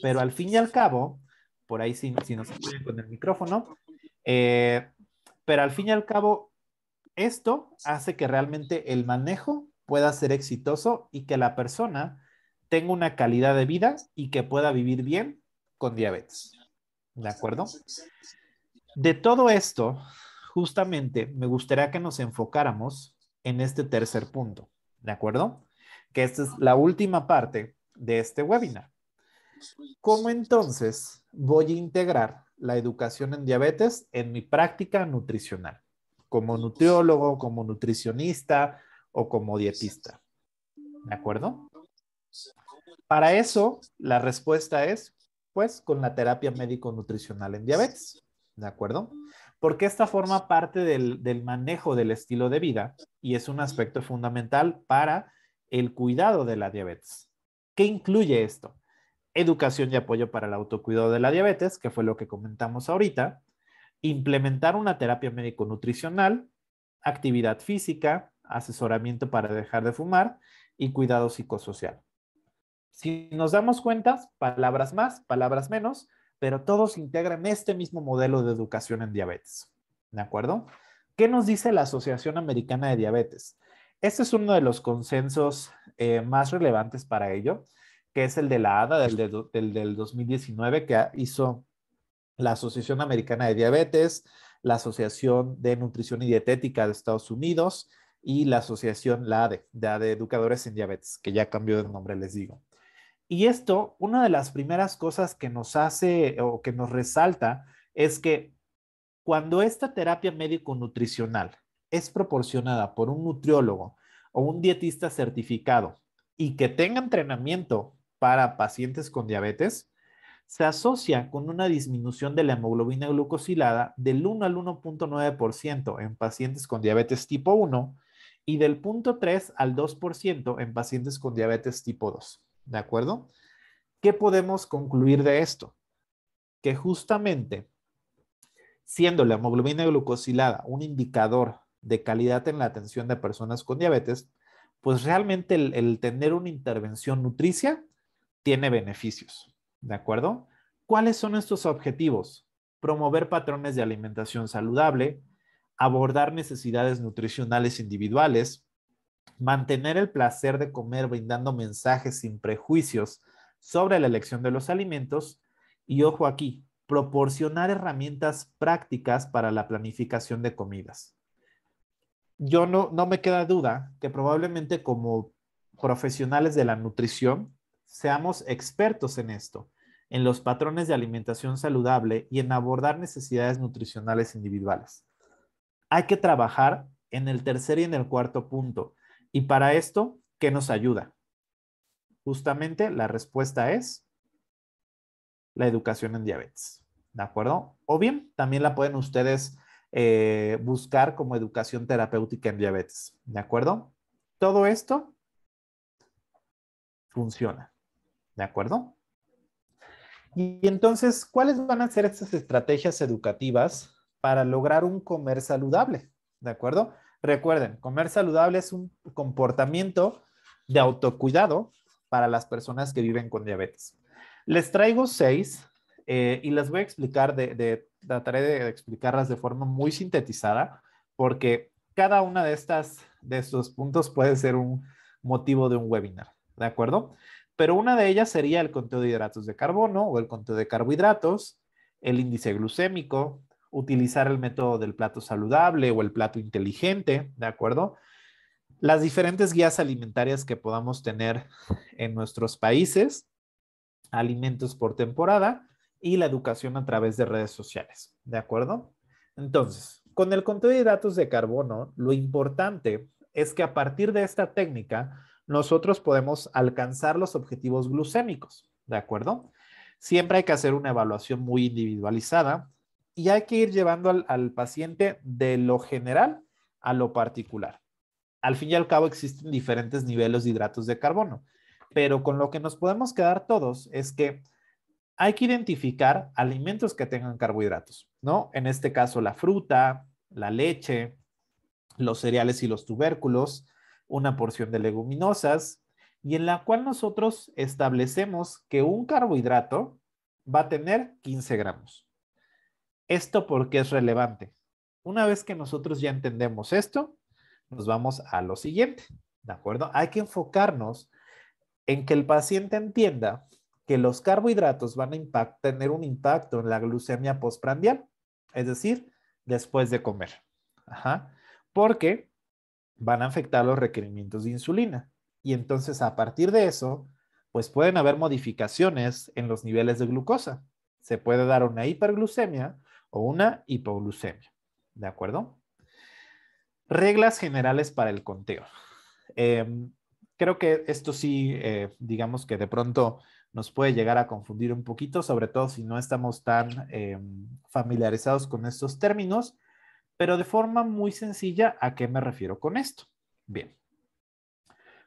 pero al fin y al cabo, por ahí si, nos apoyan con el micrófono, eh, pero al fin y al cabo, esto hace que realmente el manejo pueda ser exitoso y que la persona tenga una calidad de vida y que pueda vivir bien con diabetes. ¿De acuerdo? De todo esto, justamente me gustaría que nos enfocáramos en este tercer punto. ¿De acuerdo? que esta es la última parte de este webinar. ¿Cómo entonces voy a integrar la educación en diabetes en mi práctica nutricional? Como nutriólogo, como nutricionista o como dietista. ¿De acuerdo? Para eso, la respuesta es, pues, con la terapia médico-nutricional en diabetes. ¿De acuerdo? Porque esta forma parte del, del manejo del estilo de vida y es un aspecto fundamental para el cuidado de la diabetes. ¿Qué incluye esto? Educación y apoyo para el autocuidado de la diabetes, que fue lo que comentamos ahorita, implementar una terapia médico-nutricional, actividad física, asesoramiento para dejar de fumar y cuidado psicosocial. Si nos damos cuenta, palabras más, palabras menos, pero todos integran este mismo modelo de educación en diabetes. ¿De acuerdo? ¿Qué nos dice la Asociación Americana de Diabetes? Este es uno de los consensos eh, más relevantes para ello, que es el de la ADA, del, del, 2019, que hizo la Asociación Americana de Diabetes, la Asociación de Nutrición y Dietética de Estados Unidos y la Asociación, la de e Educadores en Diabetes, que ya cambió de nombre, les digo. Y esto, una de las primeras cosas que nos hace o que nos resalta es que cuando esta terapia médico-nutricional es proporcionada por un nutriólogo o un dietista certificado y que tenga entrenamiento para pacientes con diabetes, se asocia con una disminución de la hemoglobina glucosilada del 1 al 1.9% en pacientes con diabetes tipo 1 y del 0.3 al 2% en pacientes con diabetes tipo 2. ¿De acuerdo? ¿Qué podemos concluir de esto? Que justamente siendo la hemoglobina glucosilada un indicador de calidad en la atención de personas con diabetes, pues realmente el, tener una intervención nutricia tiene beneficios, ¿de acuerdo? ¿Cuáles son estos objetivos? Promover patrones de alimentación saludable, abordar necesidades nutricionales individuales, mantener el placer de comer brindando mensajes sin prejuicios sobre la elección de los alimentos y, ojo aquí, proporcionar herramientas prácticas para la planificación de comidas yo no, me queda duda que probablemente como profesionales de la nutrición seamos expertos en esto, en los patrones de alimentación saludable y en abordar necesidades nutricionales individuales. Hay que trabajar en el tercer y en el cuarto punto. Y para esto, ¿qué nos ayuda? Justamente la respuesta es la educación en diabetes. ¿De acuerdo? O bien, también la pueden ustedes eh, buscar como educación terapéutica en diabetes. ¿De acuerdo? Todo esto funciona. ¿De acuerdo? Y, entonces, ¿cuáles van a ser estas estrategias educativas para lograr un comer saludable? ¿De acuerdo? Recuerden, comer saludable es un comportamiento de autocuidado para las personas que viven con diabetes. Les traigo seis eh, y las voy a explicar de, de trataré de, explicarlas de forma muy sintetizada, porque cada una de estas, de estos puntos puede ser un motivo de un webinar, ¿de acuerdo? Pero una de ellas sería el conteo de hidratos de carbono o el conteo de carbohidratos, el índice glucémico, utilizar el método del plato saludable o el plato inteligente, ¿de acuerdo? Las diferentes guías alimentarias que podamos tener en nuestros países, alimentos por temporada y la educación a través de redes sociales. ¿De acuerdo? Entonces, con el conteo de datos de carbono, lo importante es que a partir de esta técnica, nosotros podemos alcanzar los objetivos glucémicos. ¿De acuerdo? Siempre hay que hacer una evaluación muy individualizada y hay que ir llevando al, al paciente de lo general a lo particular. Al fin y al cabo existen diferentes niveles de hidratos de carbono, pero con lo que nos podemos quedar todos es que hay que identificar alimentos que tengan carbohidratos, ¿no? En este caso, la fruta, la leche, los cereales y los tubérculos, una porción de leguminosas, y en la cual nosotros establecemos que un carbohidrato va a tener 15 gramos. Esto porque es relevante. Una vez que nosotros ya entendemos esto, nos vamos a lo siguiente, ¿de acuerdo? Hay que enfocarnos en que el paciente entienda que los carbohidratos van a tener un impacto en la glucemia postprandial, es decir, después de comer. Porque van a afectar los requerimientos de insulina. Y entonces a partir de eso, pues pueden haber modificaciones en los niveles de glucosa. Se puede dar una hiperglucemia o una hipoglucemia. ¿De acuerdo? Reglas generales para el conteo. Em, creo que esto sí, eh, digamos que de pronto nos puede llegar a confundir un poquito, sobre todo si no estamos tan eh, familiarizados con estos términos, pero de forma muy sencilla, ¿a qué me refiero con esto? Bien,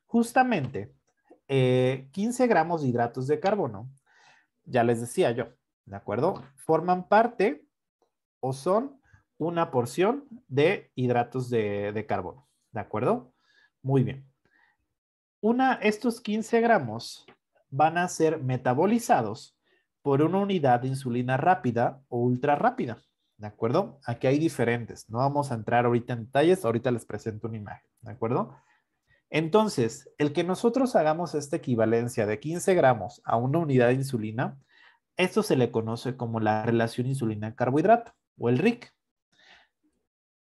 justamente 15 eh, gramos de hidratos de carbono, ya les decía yo, ¿de acuerdo? Forman parte o son una porción de hidratos de, carbono, ¿de acuerdo? Muy bien. Una, estos 15 gramos van a ser metabolizados por una unidad de insulina rápida o ultra rápida. ¿De acuerdo? Aquí hay diferentes. No vamos a entrar ahorita en detalles. Ahorita les presento una imagen. ¿De acuerdo? Entonces, el que nosotros hagamos esta equivalencia de 15 gramos a una unidad de insulina, esto se le conoce como la relación insulina-carbohidrato o el RIC.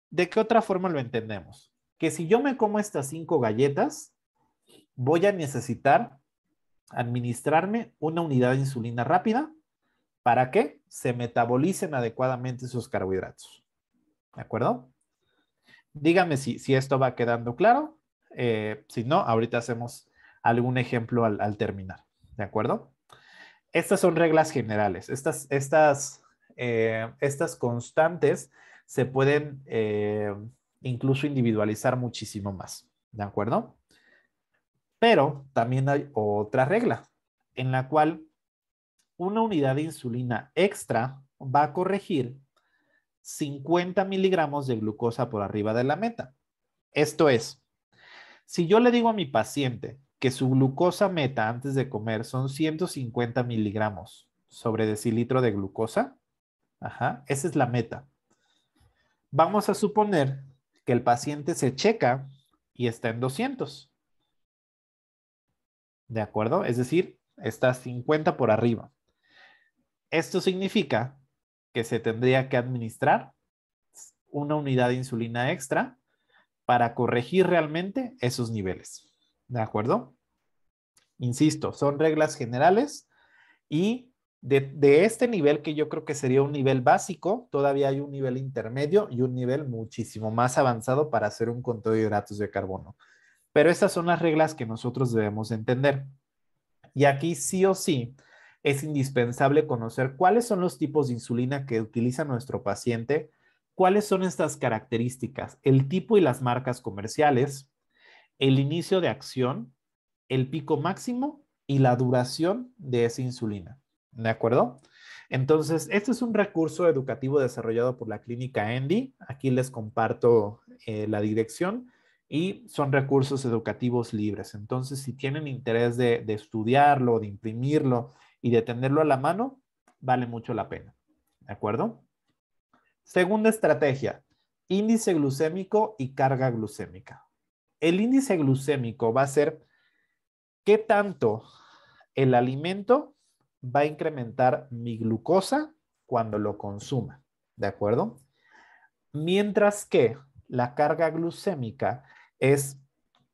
¿De qué otra forma lo entendemos? Que si yo me como estas cinco galletas, voy a necesitar administrarme una unidad de insulina rápida para que se metabolicen adecuadamente esos carbohidratos. ¿De acuerdo? Dígame si, esto va quedando claro. Eh, si no, ahorita hacemos algún ejemplo al, terminar. ¿De acuerdo? Estas son reglas generales. Estas, estas, eh, constantes se pueden eh, incluso individualizar muchísimo más. ¿De acuerdo? Pero también hay otra regla en la cual una unidad de insulina extra va a corregir 50 miligramos de glucosa por arriba de la meta. Esto es, si yo le digo a mi paciente que su glucosa meta antes de comer son 150 miligramos sobre decilitro de glucosa, esa es la meta. Vamos a suponer que el paciente se checa y está en 200. ¿De acuerdo? Es decir, está 50 por arriba. Esto significa que se tendría que administrar una unidad de insulina extra para corregir realmente esos niveles. ¿De acuerdo? Insisto, son reglas generales y de, este nivel que yo creo que sería un nivel básico, todavía hay un nivel intermedio y un nivel muchísimo más avanzado para hacer un conteo de hidratos de carbono. Pero estas son las reglas que nosotros debemos entender. Y aquí sí o sí es indispensable conocer cuáles son los tipos de insulina que utiliza nuestro paciente, cuáles son estas características, el tipo y las marcas comerciales, el inicio de acción, el pico máximo y la duración de esa insulina. ¿De acuerdo? Entonces, este es un recurso educativo desarrollado por la clínica Andy. Aquí les comparto eh, la dirección y son recursos educativos libres. Entonces, si tienen interés de, estudiarlo, de imprimirlo y de tenerlo a la mano, vale mucho la pena. ¿De acuerdo? Segunda estrategia, índice glucémico y carga glucémica. El índice glucémico va a ser qué tanto el alimento va a incrementar mi glucosa cuando lo consuma. ¿De acuerdo? Mientras que la carga glucémica es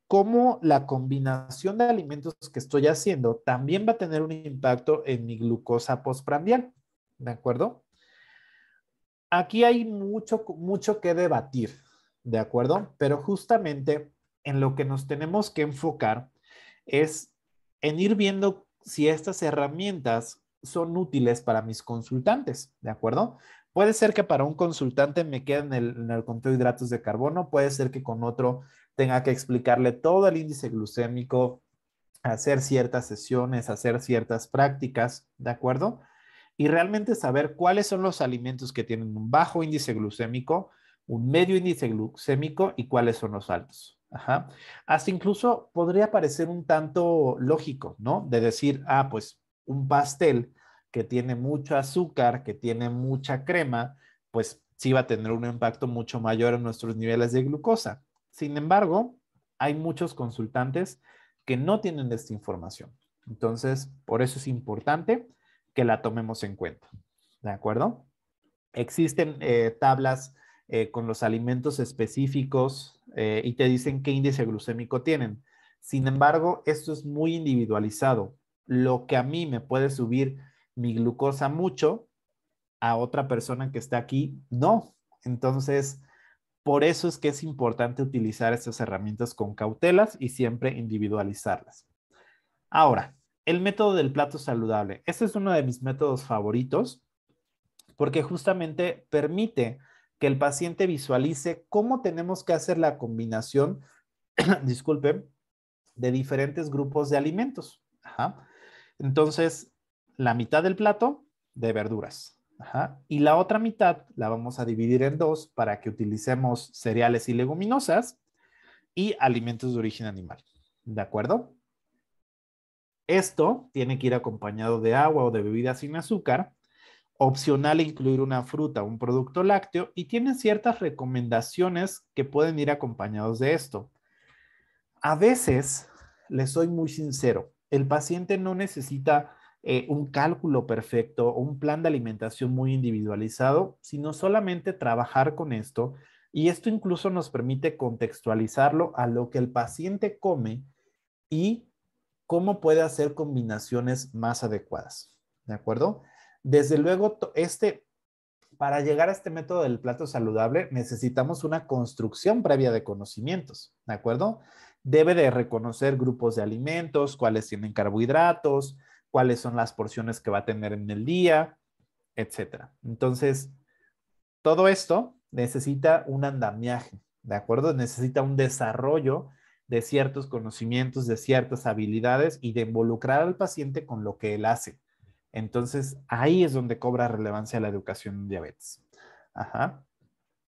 cómo la combinación de alimentos que estoy haciendo también va a tener un impacto en mi glucosa postprandial. ¿De acuerdo? Aquí hay mucho, mucho que debatir, ¿de acuerdo? Pero justamente en lo que nos tenemos que enfocar es en ir viendo si estas herramientas son útiles para mis consultantes, ¿de acuerdo? Puede ser que para un consultante me queden en el, en conteo de hidratos de carbono, puede ser que con otro tenga que explicarle todo el índice glucémico, hacer ciertas sesiones, hacer ciertas prácticas, ¿de acuerdo? Y realmente saber cuáles son los alimentos que tienen un bajo índice glucémico, un medio índice glucémico y cuáles son los altos. Hasta incluso podría parecer un tanto lógico, ¿no? De decir, ah, pues un pastel que tiene mucho azúcar, que tiene mucha crema, pues sí va a tener un impacto mucho mayor en nuestros niveles de glucosa. Sin embargo, hay muchos consultantes que no tienen esta información. Entonces, por eso es importante que la tomemos en cuenta. ¿De acuerdo? Existen eh, tablas eh, con los alimentos específicos eh, y te dicen qué índice glucémico tienen. Sin embargo, esto es muy individualizado. Lo que a mí me puede subir mi glucosa mucho, a otra persona que está aquí, no. Entonces, por eso es que es importante utilizar estas herramientas con cautelas y siempre individualizarlas. Ahora, el método del plato saludable. Este es uno de mis métodos favoritos porque justamente permite que el paciente visualice cómo tenemos que hacer la combinación, disculpen, de diferentes grupos de alimentos. Entonces, la mitad del plato de verduras, y la otra mitad la vamos a dividir en dos para que utilicemos cereales y leguminosas y alimentos de origen animal. ¿De acuerdo? Esto tiene que ir acompañado de agua o de bebida sin azúcar. Opcional incluir una fruta, o un producto lácteo y tiene ciertas recomendaciones que pueden ir acompañados de esto. A veces, les soy muy sincero, el paciente no necesita eh, un cálculo perfecto, un plan de alimentación muy individualizado, sino solamente trabajar con esto. Y esto incluso nos permite contextualizarlo a lo que el paciente come y cómo puede hacer combinaciones más adecuadas. ¿De acuerdo? Desde luego, este, para llegar a este método del plato saludable, necesitamos una construcción previa de conocimientos. ¿De acuerdo? Debe de reconocer grupos de alimentos, cuáles tienen carbohidratos, cuáles son las porciones que va a tener en el día, etc. Entonces, todo esto necesita un andamiaje, ¿de acuerdo? Necesita un desarrollo de ciertos conocimientos, de ciertas habilidades y de involucrar al paciente con lo que él hace. Entonces, ahí es donde cobra relevancia la educación en diabetes. Ajá.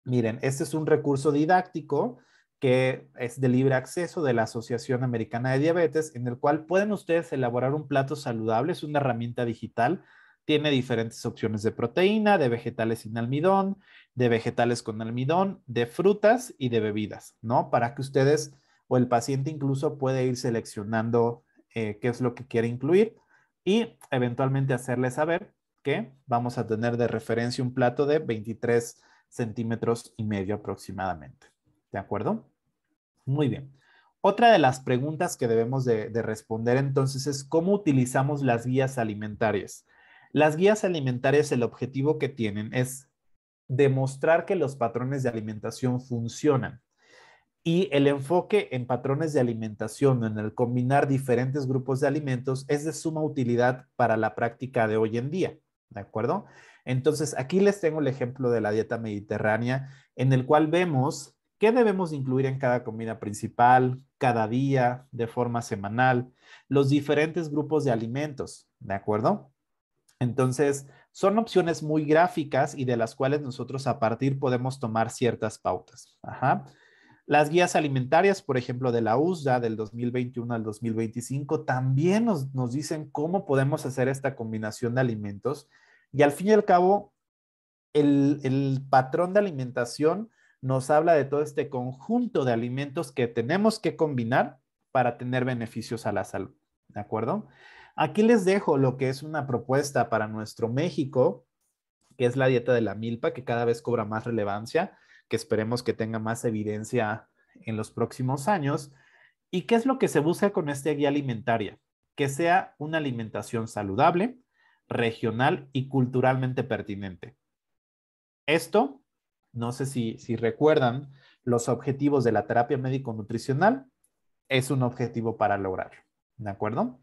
Miren, este es un recurso didáctico que es de libre acceso de la Asociación Americana de Diabetes, en el cual pueden ustedes elaborar un plato saludable, es una herramienta digital, tiene diferentes opciones de proteína, de vegetales sin almidón, de vegetales con almidón, de frutas y de bebidas, ¿no? Para que ustedes o el paciente incluso puede ir seleccionando eh, qué es lo que quiere incluir y eventualmente hacerle saber que vamos a tener de referencia un plato de 23 centímetros y medio aproximadamente. ¿De acuerdo? Muy bien. Otra de las preguntas que debemos de, responder entonces es cómo utilizamos las guías alimentarias. Las guías alimentarias, el objetivo que tienen es demostrar que los patrones de alimentación funcionan. Y el enfoque en patrones de alimentación, en el combinar diferentes grupos de alimentos, es de suma utilidad para la práctica de hoy en día. ¿De acuerdo? Entonces, aquí les tengo el ejemplo de la dieta mediterránea, en el cual vemos ¿Qué debemos incluir en cada comida principal, cada día, de forma semanal? Los diferentes grupos de alimentos, ¿de acuerdo? Entonces, son opciones muy gráficas y de las cuales nosotros a partir podemos tomar ciertas pautas. Las guías alimentarias, por ejemplo, de la USDA del 2021 al 2025, también nos, dicen cómo podemos hacer esta combinación de alimentos. Y al fin y al cabo, el patrón de alimentación nos habla de todo este conjunto de alimentos que tenemos que combinar para tener beneficios a la salud. ¿De acuerdo? Aquí les dejo lo que es una propuesta para nuestro México, que es la dieta de la milpa, que cada vez cobra más relevancia, que esperemos que tenga más evidencia en los próximos años. ¿Y qué es lo que se busca con esta guía alimentaria? Que sea una alimentación saludable, regional y culturalmente pertinente. Esto no sé si, recuerdan los objetivos de la terapia médico-nutricional. Es un objetivo para lograr. ¿de acuerdo?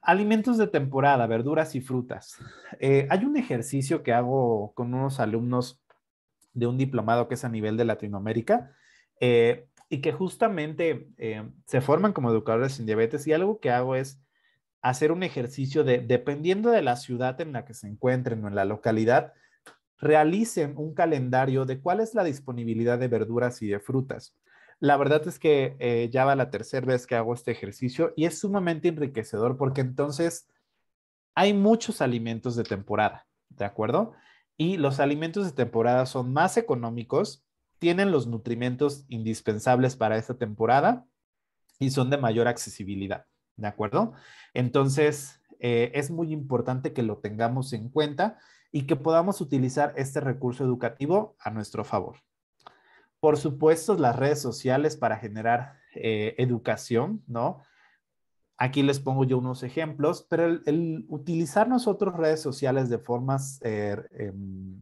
Alimentos de temporada, verduras y frutas. Eh, hay un ejercicio que hago con unos alumnos de un diplomado que es a nivel de Latinoamérica eh, y que justamente eh, se forman como educadores sin diabetes y algo que hago es hacer un ejercicio de, dependiendo de la ciudad en la que se encuentren o en la localidad, realicen un calendario de cuál es la disponibilidad de verduras y de frutas. La verdad es que eh, ya va la tercera vez que hago este ejercicio y es sumamente enriquecedor porque entonces hay muchos alimentos de temporada, ¿de acuerdo? Y los alimentos de temporada son más económicos, tienen los nutrimentos indispensables para esa temporada y son de mayor accesibilidad, ¿de acuerdo? Entonces, eh, es muy importante que lo tengamos en cuenta y que podamos utilizar este recurso educativo a nuestro favor. Por supuesto, las redes sociales para generar eh, educación, ¿no? Aquí les pongo yo unos ejemplos, pero el, utilizar nosotros redes sociales de formas, eh, em,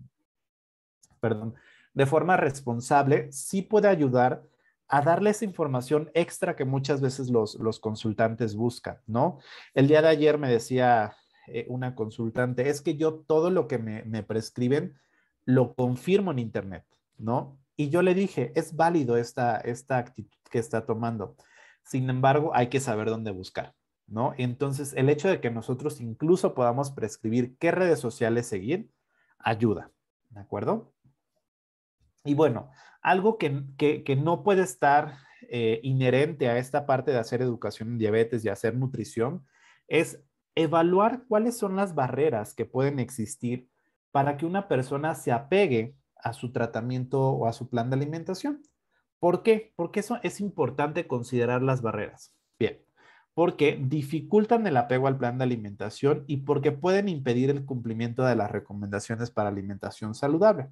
perdón, de forma responsable, sí puede ayudar a darle esa información extra que muchas veces los consultantes buscan, ¿no? El día de ayer me decía eh, una consultante, es que yo todo lo que me, prescriben lo confirmo en Internet, ¿no? Y yo le dije, es válido esta, esta actitud que está tomando. Sin embargo, hay que saber dónde buscar, ¿no? Entonces, el hecho de que nosotros incluso podamos prescribir qué redes sociales seguir, ayuda, ¿de acuerdo? Y bueno, algo que, no puede estar eh, inherente a esta parte de hacer educación en diabetes y hacer nutrición es evaluar cuáles son las barreras que pueden existir para que una persona se apegue a su tratamiento o a su plan de alimentación. ¿Por qué? Porque eso es importante considerar las barreras. Bien, porque dificultan el apego al plan de alimentación y porque pueden impedir el cumplimiento de las recomendaciones para alimentación saludable.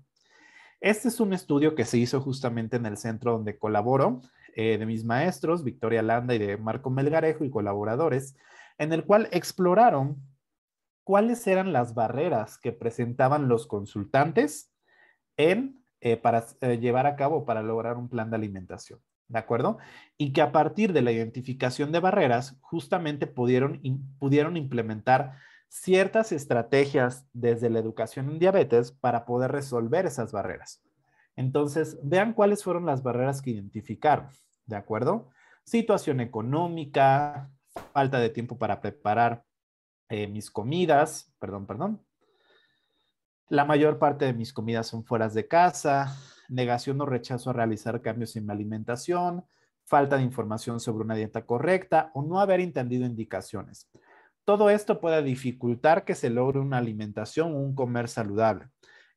Este es un estudio que se hizo justamente en el centro donde colaboro, eh, de mis maestros, Victoria Landa y de Marco Melgarejo y colaboradores, en el cual exploraron cuáles eran las barreras que presentaban los consultantes eh, para eh, llevar a cabo, para lograr un plan de alimentación. ¿De acuerdo? Y que a partir de la identificación de barreras, justamente pudieron, pudieron implementar ciertas estrategias desde la educación en diabetes para poder resolver esas barreras. Entonces, vean cuáles fueron las barreras que identificaron, ¿de acuerdo? Situación económica, falta de tiempo para preparar eh, mis comidas, perdón, perdón. La mayor parte de mis comidas son fuera de casa, negación o rechazo a realizar cambios en mi alimentación, falta de información sobre una dieta correcta o no haber entendido indicaciones. Todo esto puede dificultar que se logre una alimentación o un comer saludable.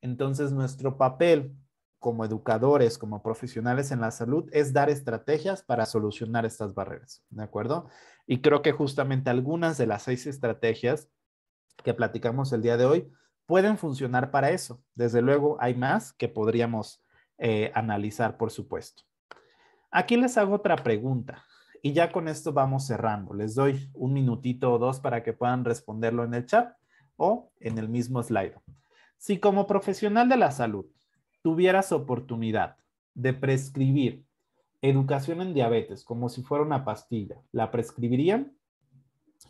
Entonces, nuestro papel como educadores, como profesionales en la salud, es dar estrategias para solucionar estas barreras, ¿de acuerdo? Y creo que justamente algunas de las seis estrategias que platicamos el día de hoy pueden funcionar para eso. Desde luego hay más que podríamos eh, analizar, por supuesto. Aquí les hago otra pregunta y ya con esto vamos cerrando. Les doy un minutito o dos para que puedan responderlo en el chat o en el mismo slide. Si como profesional de la salud tuvieras oportunidad de prescribir educación en diabetes como si fuera una pastilla, ¿la prescribirían?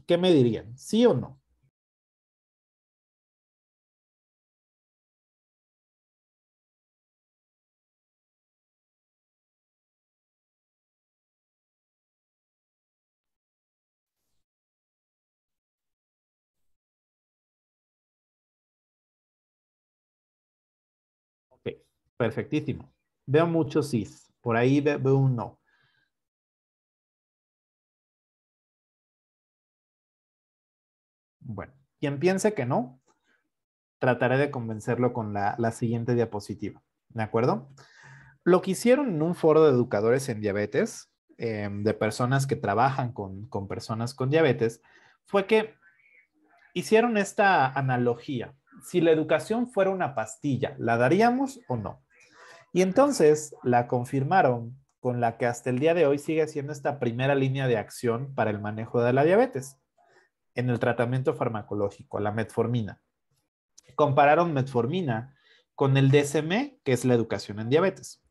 ¿Qué me dirían? ¿Sí o no? Perfectísimo. Veo muchos sí. Por ahí veo un no. Bueno, quien piense que no, trataré de convencerlo con la, siguiente diapositiva. ¿De acuerdo? Lo que hicieron en un foro de educadores en diabetes, em, de personas que trabajan con personas con diabetes, fue que hicieron esta analogía. Si la educación fuera una pastilla, ¿la daríamos o no? Y entonces la confirmaron con la que hasta el día de hoy sigue siendo esta primera línea de acción para el manejo de la diabetes en el tratamiento farmacológico, la metformina. Compararon metformina con el DSM, que es la educación en diabetes.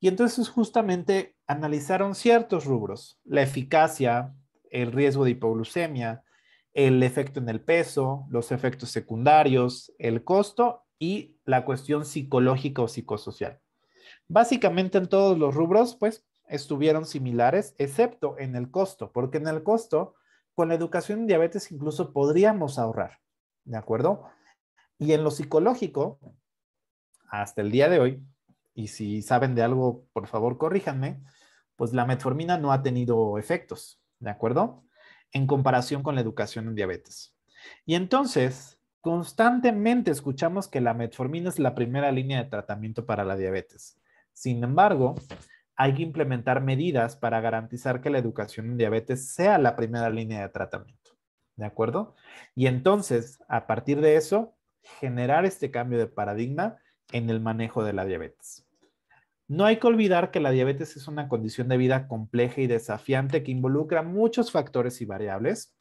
Y entonces justamente analizaron ciertos rubros, la eficacia, el riesgo de hipoglucemia, el efecto en el peso, los efectos secundarios, el costo y la cuestión psicológica o psicosocial. Básicamente en todos los rubros, pues, estuvieron similares, excepto en el costo, porque en el costo, con la educación en diabetes incluso podríamos ahorrar, ¿de acuerdo? Y en lo psicológico, hasta el día de hoy, y si saben de algo, por favor, corríjanme, pues la metformina no ha tenido efectos, ¿de acuerdo? En comparación con la educación en diabetes. Y entonces, constantemente escuchamos que la metformina es la primera línea de tratamiento para la diabetes. Sin embargo, hay que implementar medidas para garantizar que la educación en diabetes sea la primera línea de tratamiento. ¿De acuerdo? Y entonces, a partir de eso, generar este cambio de paradigma en el manejo de la diabetes. No hay que olvidar que la diabetes es una condición de vida compleja y desafiante que involucra muchos factores y variables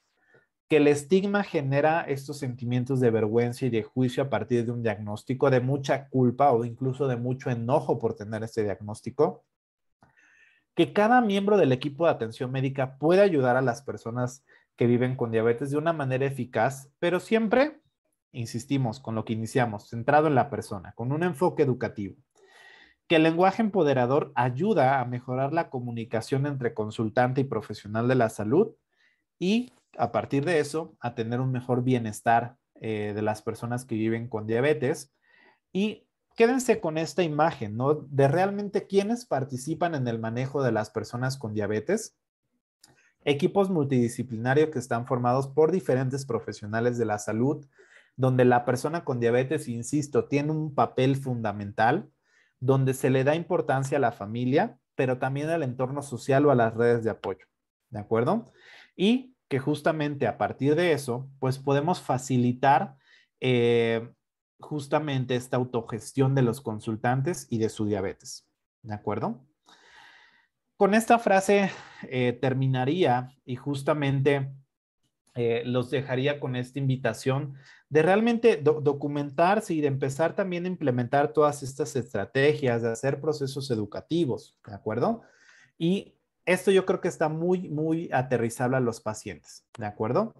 que el estigma genera estos sentimientos de vergüenza y de juicio a partir de un diagnóstico, de mucha culpa o incluso de mucho enojo por tener este diagnóstico, que cada miembro del equipo de atención médica puede ayudar a las personas que viven con diabetes de una manera eficaz, pero siempre, insistimos con lo que iniciamos, centrado en la persona, con un enfoque educativo. Que el lenguaje empoderador ayuda a mejorar la comunicación entre consultante y profesional de la salud y a partir de eso a tener un mejor bienestar eh, de las personas que viven con diabetes. Y quédense con esta imagen, ¿no? De realmente quienes participan en el manejo de las personas con diabetes. Equipos multidisciplinarios que están formados por diferentes profesionales de la salud, donde la persona con diabetes, insisto, tiene un papel fundamental, donde se le da importancia a la familia, pero también al entorno social o a las redes de apoyo, ¿de acuerdo? Y que justamente a partir de eso, pues podemos facilitar eh, justamente esta autogestión de los consultantes y de su diabetes. ¿De acuerdo? Con esta frase eh, terminaría y justamente eh, los dejaría con esta invitación de realmente documentarse y de empezar también a implementar todas estas estrategias, de hacer procesos educativos, ¿de acuerdo? Y esto yo creo que está muy, muy aterrizable a los pacientes, ¿de acuerdo?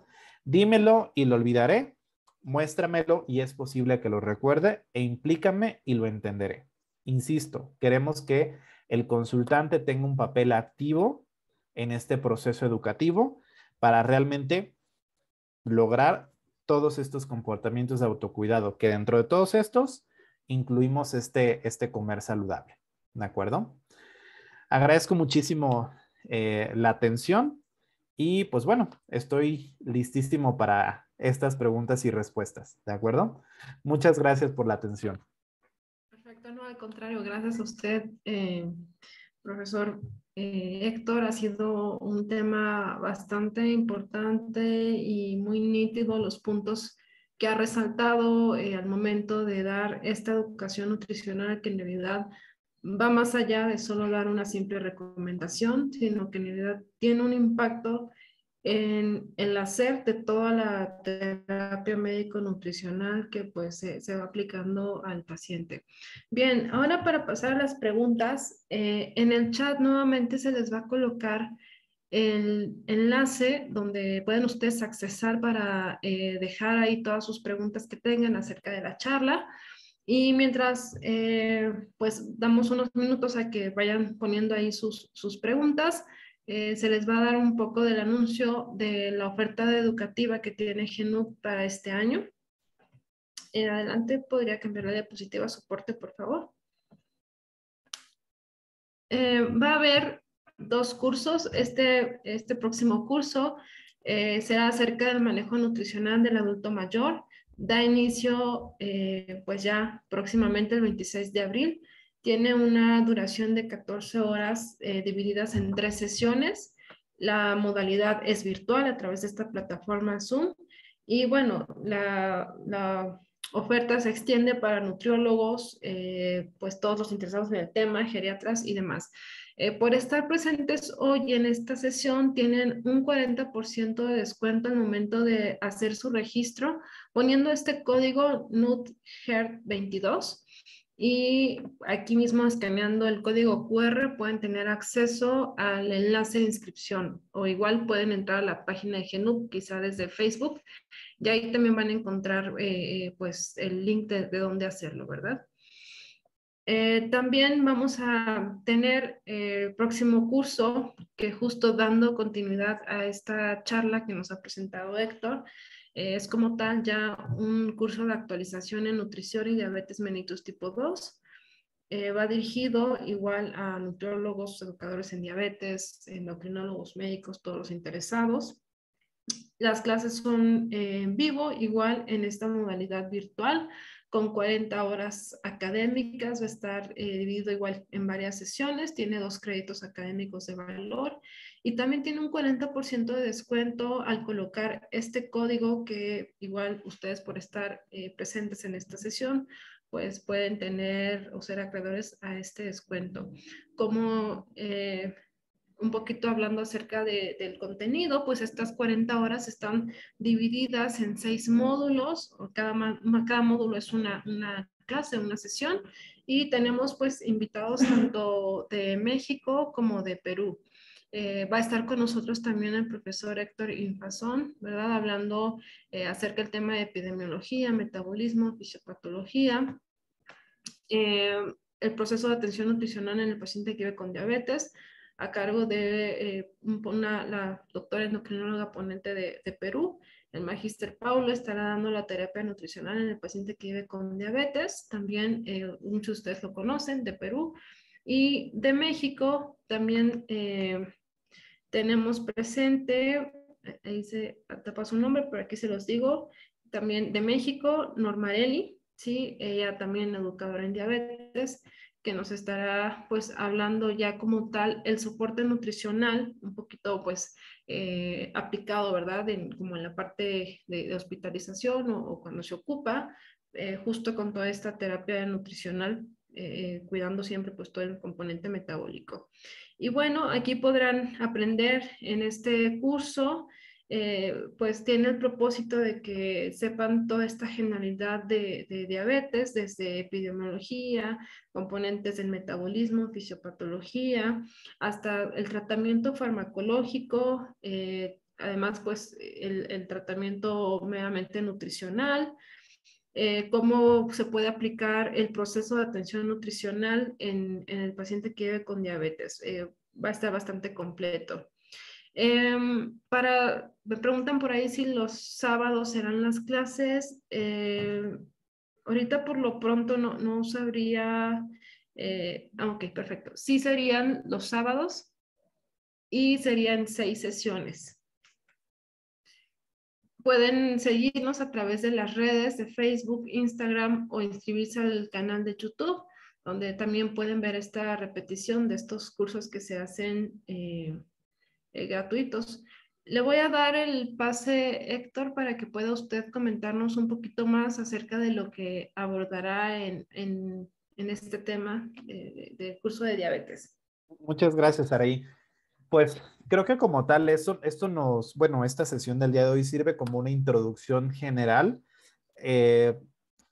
Dímelo y lo olvidaré, muéstramelo y es posible que lo recuerde e implícame y lo entenderé. Insisto, queremos que el consultante tenga un papel activo en este proceso educativo para realmente lograr todos estos comportamientos de autocuidado, que dentro de todos estos incluimos este, este comer saludable. ¿De acuerdo? Agradezco muchísimo eh, la atención y pues bueno, estoy listísimo para estas preguntas y respuestas, ¿de acuerdo? Muchas gracias por la atención. Perfecto, no, al contrario, gracias a usted, eh, profesor eh, Héctor. Ha sido un tema bastante importante y muy nítido los puntos que ha resaltado al momento de dar esta educación nutricional que en realidad va más allá de solo dar una simple recomendación, sino que en realidad tiene un impacto en el hacer de toda la terapia médico-nutricional que pues se, va aplicando al paciente. Bien, ahora para pasar a las preguntas, eh, en el chat nuevamente se les va a colocar el enlace donde pueden ustedes accesar para eh, dejar ahí todas sus preguntas que tengan acerca de la charla. Y mientras, eh, pues damos unos minutos a que vayan poniendo ahí sus, sus preguntas, eh, se les va a dar un poco del anuncio de la oferta educativa que tiene GENUC para este año. En eh, adelante, podría cambiar la diapositiva a soporte, por favor. va a haber dos cursos. Este, este próximo curso será acerca del manejo nutricional del adulto mayor da inicio eh, pues ya próximamente el 26 de abril. Tiene una duración de 14 horas eh, divididas en tres sesiones. La modalidad es virtual a través de esta plataforma Zoom. Y bueno, la, oferta se extiende para nutriólogos, eh, pues todos los interesados en el tema, geriatras y demás. Eh, por estar presentes hoy en esta sesión, tienen un 40% de descuento al momento de hacer su registro, poniendo este código NUTHEART22. Y aquí mismo escaneando el código QR pueden tener acceso al enlace de inscripción o igual pueden entrar a la página de GENUP, quizá desde Facebook, y ahí también van a encontrar eh, eh, pues el link de, de dónde hacerlo, ¿verdad? Eh, también vamos a tener eh, el próximo curso que justo dando continuidad a esta charla que nos ha presentado Héctor, eh, es como tal ya un curso de actualización en nutrición y diabetes mellitus tipo 2. va dirigido igual a nutriólogos, educadores en diabetes, endocrinólogos médicos, todos los interesados. Las clases son en vivo, igual en esta modalidad virtual con 40 horas académicas, va a estar eh, dividido igual en varias sesiones, tiene dos créditos académicos de valor y también tiene un 40% de descuento al colocar este código que igual ustedes por estar eh, presentes en esta sesión, pues pueden tener o ser acreedores a este descuento. Como eh, un poquito hablando acerca del contenido, pues estas 40 horas están divididas en seis módulos, cada, cada módulo es una, clase, una sesión, y tenemos pues invitados tanto de México como de Perú. Eh, va a estar con nosotros también el profesor Héctor Infazón, ¿verdad? Hablando eh, acerca del tema de epidemiología, metabolismo, fisiopatología, eh, el proceso de atención nutricional en el paciente que vive con diabetes, a cargo de eh, la doctora endocrinóloga ponente de, Perú. El magíster Paulo estará dando la terapia nutricional en el paciente que vive con diabetes, también eh, muchos de ustedes lo conocen, de Perú. Y de México también eh, tenemos presente, ahí se tapa su nombre, pero aquí se los digo, también de México, Normarelli, ¿sí? ella también educadora en diabetes que nos estará pues hablando ya como tal el soporte nutricional, un poquito pues eh, aplicado, ¿verdad? como en la parte de, hospitalización o, cuando se ocupa, eh, justo con toda esta terapia nutricional, eh, cuidando siempre pues todo el componente metabólico. Y bueno, aquí podrán aprender en este curso eh, pues tiene el propósito de que sepan toda esta generalidad de, diabetes, desde epidemiología, componentes del metabolismo, fisiopatología, hasta el tratamiento farmacológico, eh, además pues el, tratamiento meramente nutricional, eh, cómo se puede aplicar el proceso de atención nutricional en, en el paciente que vive con diabetes. va a estar bastante completo. Eh, para, me preguntan por ahí si los sábados serán las clases. Eh, ahorita por lo pronto no, no sabría. Eh, ah, ok, perfecto. Sí serían los sábados y serían seis sesiones. Pueden seguirnos a través de las redes de Facebook, Instagram o inscribirse al canal de YouTube, donde también pueden ver esta repetición de estos cursos que se hacen. Eh, eh, gratuitos. Le voy a dar el pase, Héctor, para que pueda usted comentarnos un poquito más acerca de lo que abordará en, este tema eh, del curso de diabetes. Muchas gracias, Araí. Pues creo que como tal, esto, esto nos, bueno, esta sesión del día de hoy sirve como una introducción general. Eh,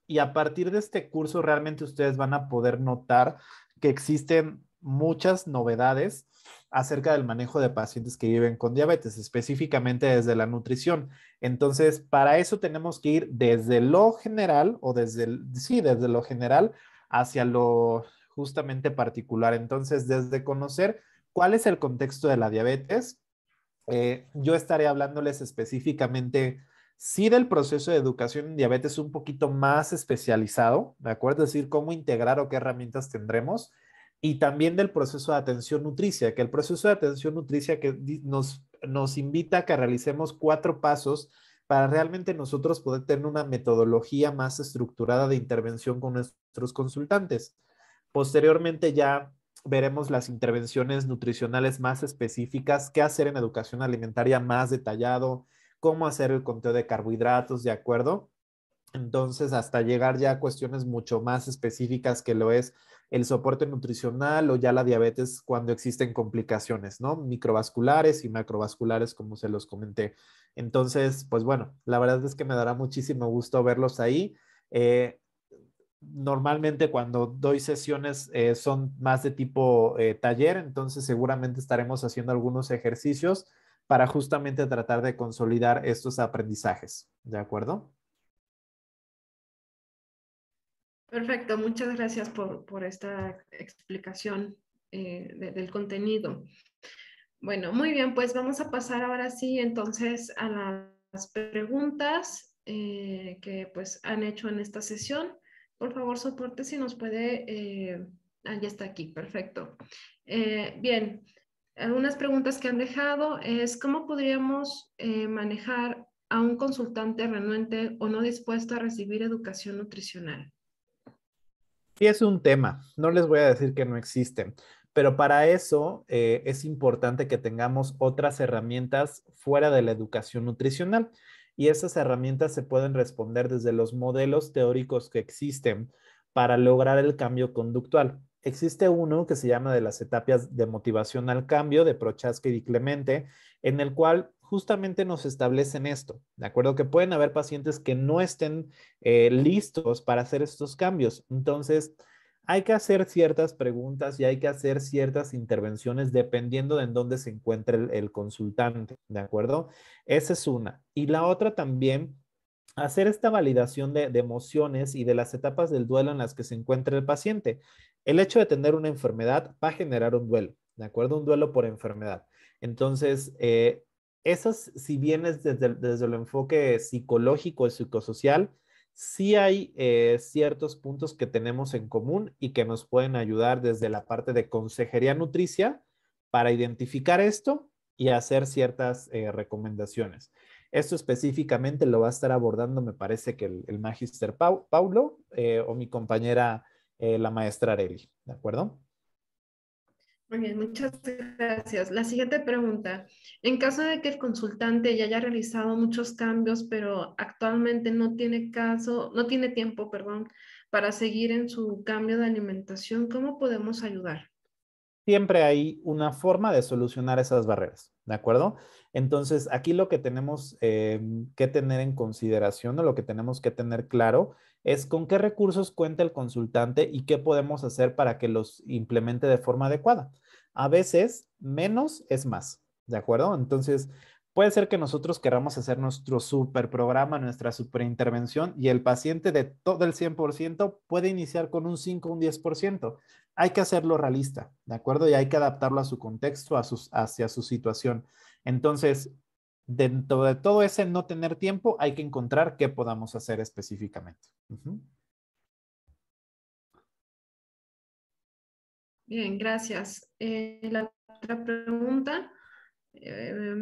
y a partir de este curso realmente ustedes van a poder notar que existen muchas novedades acerca del manejo de pacientes que viven con diabetes, específicamente desde la nutrición. Entonces, para eso tenemos que ir desde lo general o desde, sí, desde lo general hacia lo justamente particular. Entonces, desde conocer cuál es el contexto de la diabetes, eh, yo estaré hablándoles específicamente, sí, del proceso de educación en diabetes un poquito más especializado, ¿de acuerdo? Es decir, cómo integrar o qué herramientas tendremos y también del proceso de atención nutricia, que el proceso de atención nutricia que nos, nos invita a que realicemos cuatro pasos para realmente nosotros poder tener una metodología más estructurada de intervención con nuestros consultantes. Posteriormente ya veremos las intervenciones nutricionales más específicas, qué hacer en educación alimentaria más detallado, cómo hacer el conteo de carbohidratos, ¿de acuerdo? Entonces, hasta llegar ya a cuestiones mucho más específicas que lo es el soporte nutricional o ya la diabetes cuando existen complicaciones, ¿no? Microvasculares y macrovasculares, como se los comenté. Entonces, pues bueno, la verdad es que me dará muchísimo gusto verlos ahí. Eh, normalmente cuando doy sesiones eh, son más de tipo eh, taller, entonces seguramente estaremos haciendo algunos ejercicios para justamente tratar de consolidar estos aprendizajes, ¿de acuerdo? Perfecto, muchas gracias por, esta explicación eh, del contenido. Bueno, muy bien, pues vamos a pasar ahora sí entonces a las preguntas eh, que pues han hecho en esta sesión. Por favor, soporte si nos puede, eh, ah, ya está aquí, perfecto. bien, algunas preguntas que han dejado es cómo podríamos manejar a un consultante renuente o no dispuesto a recibir educación nutricional. Y es un tema. No les voy a decir que no existen, pero para eso eh, es importante que tengamos otras herramientas fuera de la educación nutricional. Y esas herramientas se pueden responder desde los modelos teóricos que existen para lograr el cambio conductual. Existe uno que se llama de las etapas de motivación al cambio de Prochaska y Clemente, en el cual justamente nos establecen esto, ¿de acuerdo? Que pueden haber pacientes que no estén eh, listos para hacer estos cambios. Entonces, hay que hacer ciertas preguntas y hay que hacer ciertas intervenciones dependiendo de en dónde se encuentre el, consultante, ¿de acuerdo? Esa es una. Y la otra también hacer esta validación de, emociones y de las etapas del duelo en las que se encuentra el paciente. El hecho de tener una enfermedad va a generar un duelo, ¿de acuerdo? Un duelo por enfermedad. Entonces, eh, esas, si vienes desde, desde el enfoque psicológico y psicosocial, sí hay eh, ciertos puntos que tenemos en común y que nos pueden ayudar desde la parte de consejería nutricia para identificar esto y hacer ciertas eh, recomendaciones. Esto específicamente lo va a estar abordando, me parece que el, magister Paulo eh, o mi compañera la maestra Areli, ¿de acuerdo? bien, muchas gracias. La siguiente pregunta. En caso de que el consultante ya haya realizado muchos cambios, pero actualmente no tiene caso, no tiene tiempo, perdón, para seguir en su cambio de alimentación, ¿cómo podemos ayudar? Siempre hay una forma de solucionar esas barreras, ¿de acuerdo? Entonces, aquí lo que tenemos eh, que tener en consideración o lo que tenemos que tener claro es con qué recursos cuenta el consultante y qué podemos hacer para que los implemente de forma adecuada. A veces, menos es más, ¿de acuerdo? Entonces, puede ser que nosotros queramos hacer nuestro super programa, nuestra super intervención y el paciente de todo el 100% puede iniciar con un 5, un 10%. Hay que hacerlo realista, ¿de acuerdo? Y hay que adaptarlo a su contexto, a sus, hacia su situación. Entonces, dentro de todo ese no tener tiempo, hay que encontrar qué podamos hacer específicamente. Bien, gracias. Eh, la otra pregunta. Eh,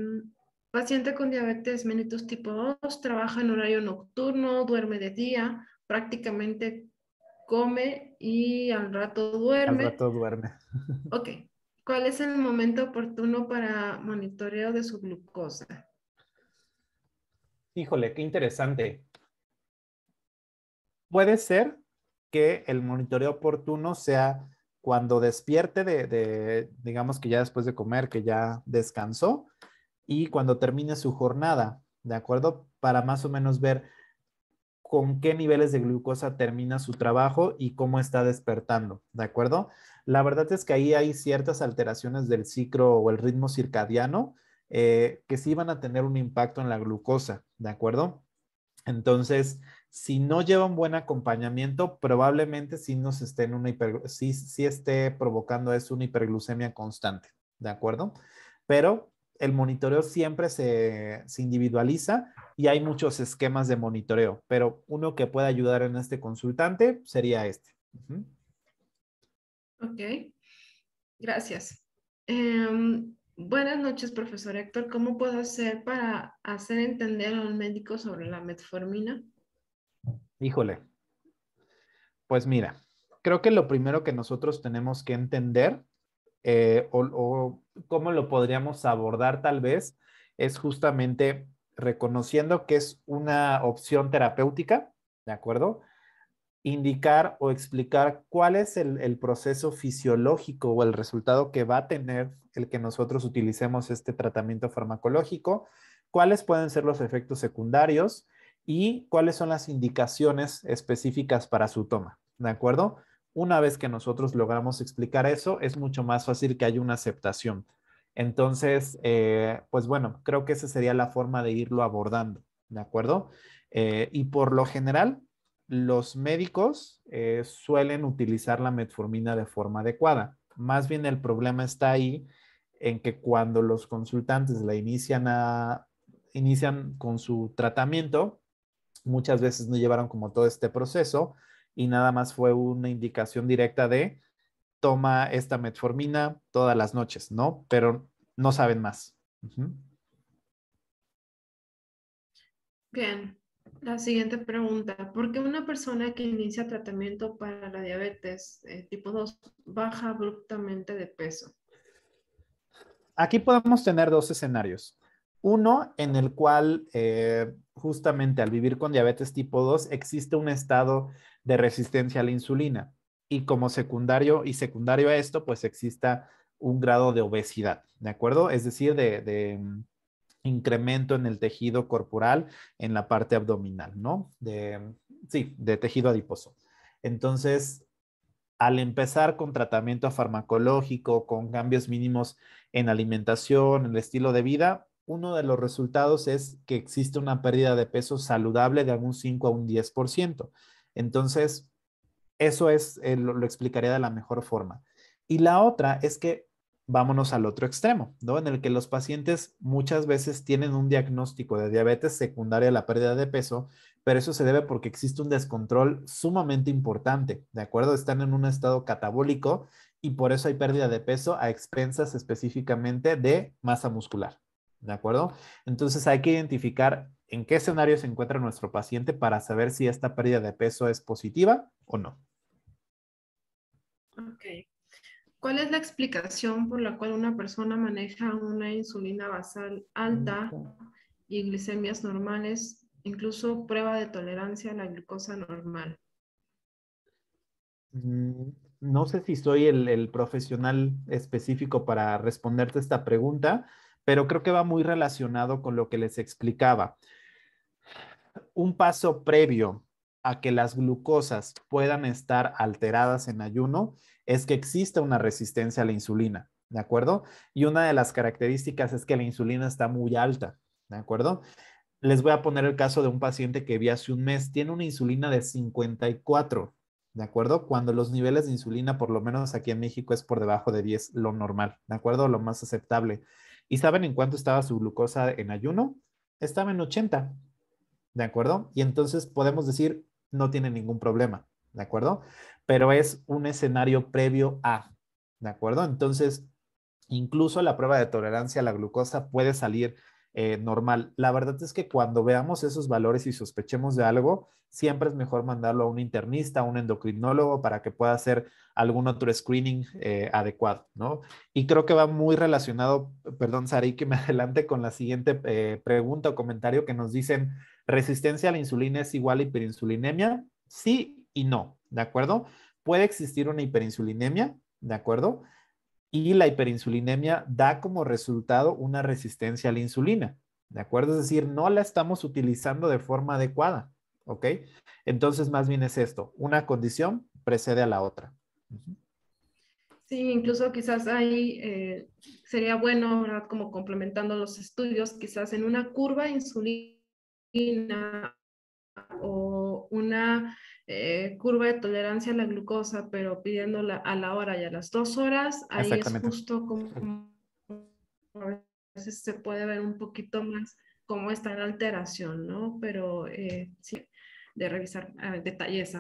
paciente con diabetes mellitus tipo 2 trabaja en horario nocturno, duerme de día, prácticamente come y al rato duerme. Al rato duerme. Ok. ¿Cuál es el momento oportuno para monitoreo de su glucosa? Híjole, qué interesante. Puede ser que el monitoreo oportuno sea cuando despierte de, digamos que ya después de comer, que ya descansó, y cuando termine su jornada, ¿de acuerdo? Para más o menos ver con qué niveles de glucosa termina su trabajo y cómo está despertando, ¿de acuerdo? La verdad es que ahí hay ciertas alteraciones del ciclo o el ritmo circadiano eh, que sí van a tener un impacto en la glucosa, ¿de acuerdo? Entonces, si no llevan buen acompañamiento, probablemente sí nos esté en una sí, sí esté provocando es una hiperglucemia constante, ¿de acuerdo? Pero el monitoreo siempre se, individualiza y hay muchos esquemas de monitoreo, pero uno que puede ayudar en este consultante sería este. Ok, gracias. Em, Buenas noches, profesor Héctor. ¿Cómo puedo hacer para hacer entender al médico sobre la metformina? Híjole. Pues mira, creo que lo primero que nosotros tenemos que entender eh, o, cómo lo podríamos abordar tal vez es justamente reconociendo que es una opción terapéutica, ¿de acuerdo? indicar o explicar cuál es el, proceso fisiológico o el resultado que va a tener el que nosotros utilicemos este tratamiento farmacológico, cuáles pueden ser los efectos secundarios y cuáles son las indicaciones específicas para su toma. ¿De acuerdo? Una vez que nosotros logramos explicar eso, es mucho más fácil que haya una aceptación. Entonces, eh, pues bueno, creo que esa sería la forma de irlo abordando, ¿de acuerdo? Eh, y por lo general, los médicos eh, suelen utilizar la metformina de forma adecuada. Más bien el problema está ahí en que cuando los consultantes la inician, a, inician con su tratamiento, muchas veces no llevaron como todo este proceso y nada más fue una indicación directa de toma esta metformina todas las noches, ¿no? Pero no saben más. Bien, la siguiente pregunta, ¿por qué una persona que inicia tratamiento para la diabetes eh, tipo 2 baja abruptamente de peso? Aquí podemos tener dos escenarios. Uno en el cual eh, justamente al vivir con diabetes tipo 2 existe un estado de resistencia a la insulina y como secundario y secundario a esto pues exista un grado de obesidad, ¿de acuerdo? Es decir, de incremento en el tejido corporal en la parte abdominal, ¿no? De, sí, de tejido adiposo. Entonces, al empezar con tratamiento farmacológico, con cambios mínimos en alimentación, en el estilo de vida, uno de los resultados es que existe una pérdida de peso saludable de un 5 a un 10%. Entonces, eso es, eh, lo explicaría de la mejor forma. Y la otra es que vámonos al otro extremo, ¿no? En el que los pacientes muchas veces tienen un diagnóstico de diabetes secundaria a la pérdida de peso, pero eso se debe porque existe un descontrol sumamente importante, ¿de acuerdo? Están en un estado catabólico y por eso hay pérdida de peso a expensas específicamente de masa muscular, ¿de acuerdo? Entonces hay que identificar en qué escenario se encuentra nuestro paciente para saber si esta pérdida de peso es positiva o no. Ok. ¿Cuál es la explicación por la cual una persona maneja una insulina basal alta y glicemias normales, incluso prueba de tolerancia a la glucosa normal? Mm, no sé si soy el, profesional específico para responderte esta pregunta, pero creo que va muy relacionado con lo que les explicaba. Un paso previo a que las glucosas puedan estar alteradas en ayuno es que existe una resistencia a la insulina, ¿de acuerdo? Y una de las características es que la insulina está muy alta, ¿de acuerdo? Les voy a poner el caso de un paciente que vi hace un mes, tiene una insulina de 54, ¿de acuerdo? Cuando los niveles de insulina, por lo menos aquí en México, es por debajo de 10, lo normal, ¿de acuerdo? Lo más aceptable. ¿Y saben en cuánto estaba su glucosa en ayuno? Estaba en 80, ¿de acuerdo? Y entonces podemos decir, no tiene ningún problema, ¿de acuerdo? Pero es un escenario previo a, ¿de acuerdo? Entonces, incluso la prueba de tolerancia a la glucosa puede salir eh, normal. La verdad es que cuando veamos esos valores y sospechemos de algo, siempre es mejor mandarlo a un internista, a un endocrinólogo para que pueda hacer algún otro screening eh, adecuado, ¿no? Y creo que va muy relacionado, perdón, Sari, que me adelante con la siguiente eh, pregunta o comentario que nos dicen, ¿Resistencia a la insulina es igual a hiperinsulinemia? Sí y no, ¿de acuerdo? Puede existir una hiperinsulinemia, ¿de acuerdo? Y la hiperinsulinemia da como resultado una resistencia a la insulina, ¿de acuerdo? Es decir, no la estamos utilizando de forma adecuada, ¿ok? Entonces, más bien es esto, una condición precede a la otra. Sí, incluso quizás ahí eh, sería bueno, ¿verdad? Como complementando los estudios, quizás en una curva insulina o una eh, curva de tolerancia a la glucosa, pero pidiéndola a la hora y a las dos horas, ahí es justo como, a veces se puede ver un poquito más cómo está la alteración, ¿no? Pero eh, sí, de revisar a ver, detalles.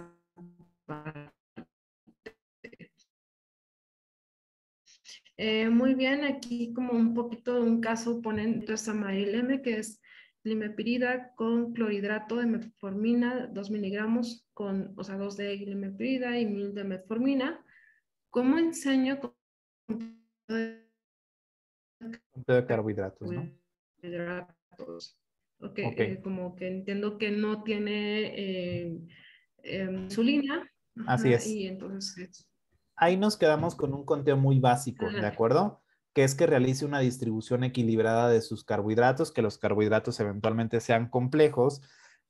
Eh, muy bien, aquí como un poquito de un caso ponen a a M que es glimepirida con clorhidrato de metformina, 2 miligramos, con, o sea, 2 de glimepirida y 1000 de metformina. ¿Cómo enseño con de carbohidratos, ¿no? Carbohidratos. Ok. Eh, como que entiendo que no tiene eh, em, insulina. Así es. Y entonces... Ahí nos quedamos con un conteo muy básico, ¿de acuerdo? que es que realice una distribución equilibrada de sus carbohidratos, que los carbohidratos eventualmente sean complejos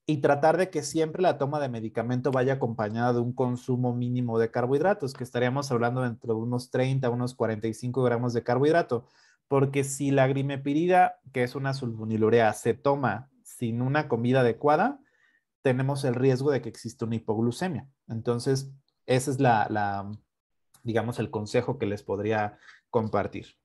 y tratar de que siempre la toma de medicamento vaya acompañada de un consumo mínimo de carbohidratos, que estaríamos hablando entre unos 30 a unos 45 gramos de carbohidrato, porque si la grimepirida, que es una sulfonilurea, se toma sin una comida adecuada, tenemos el riesgo de que exista una hipoglucemia. Entonces, ese es la digamos, el consejo que les podría compartir.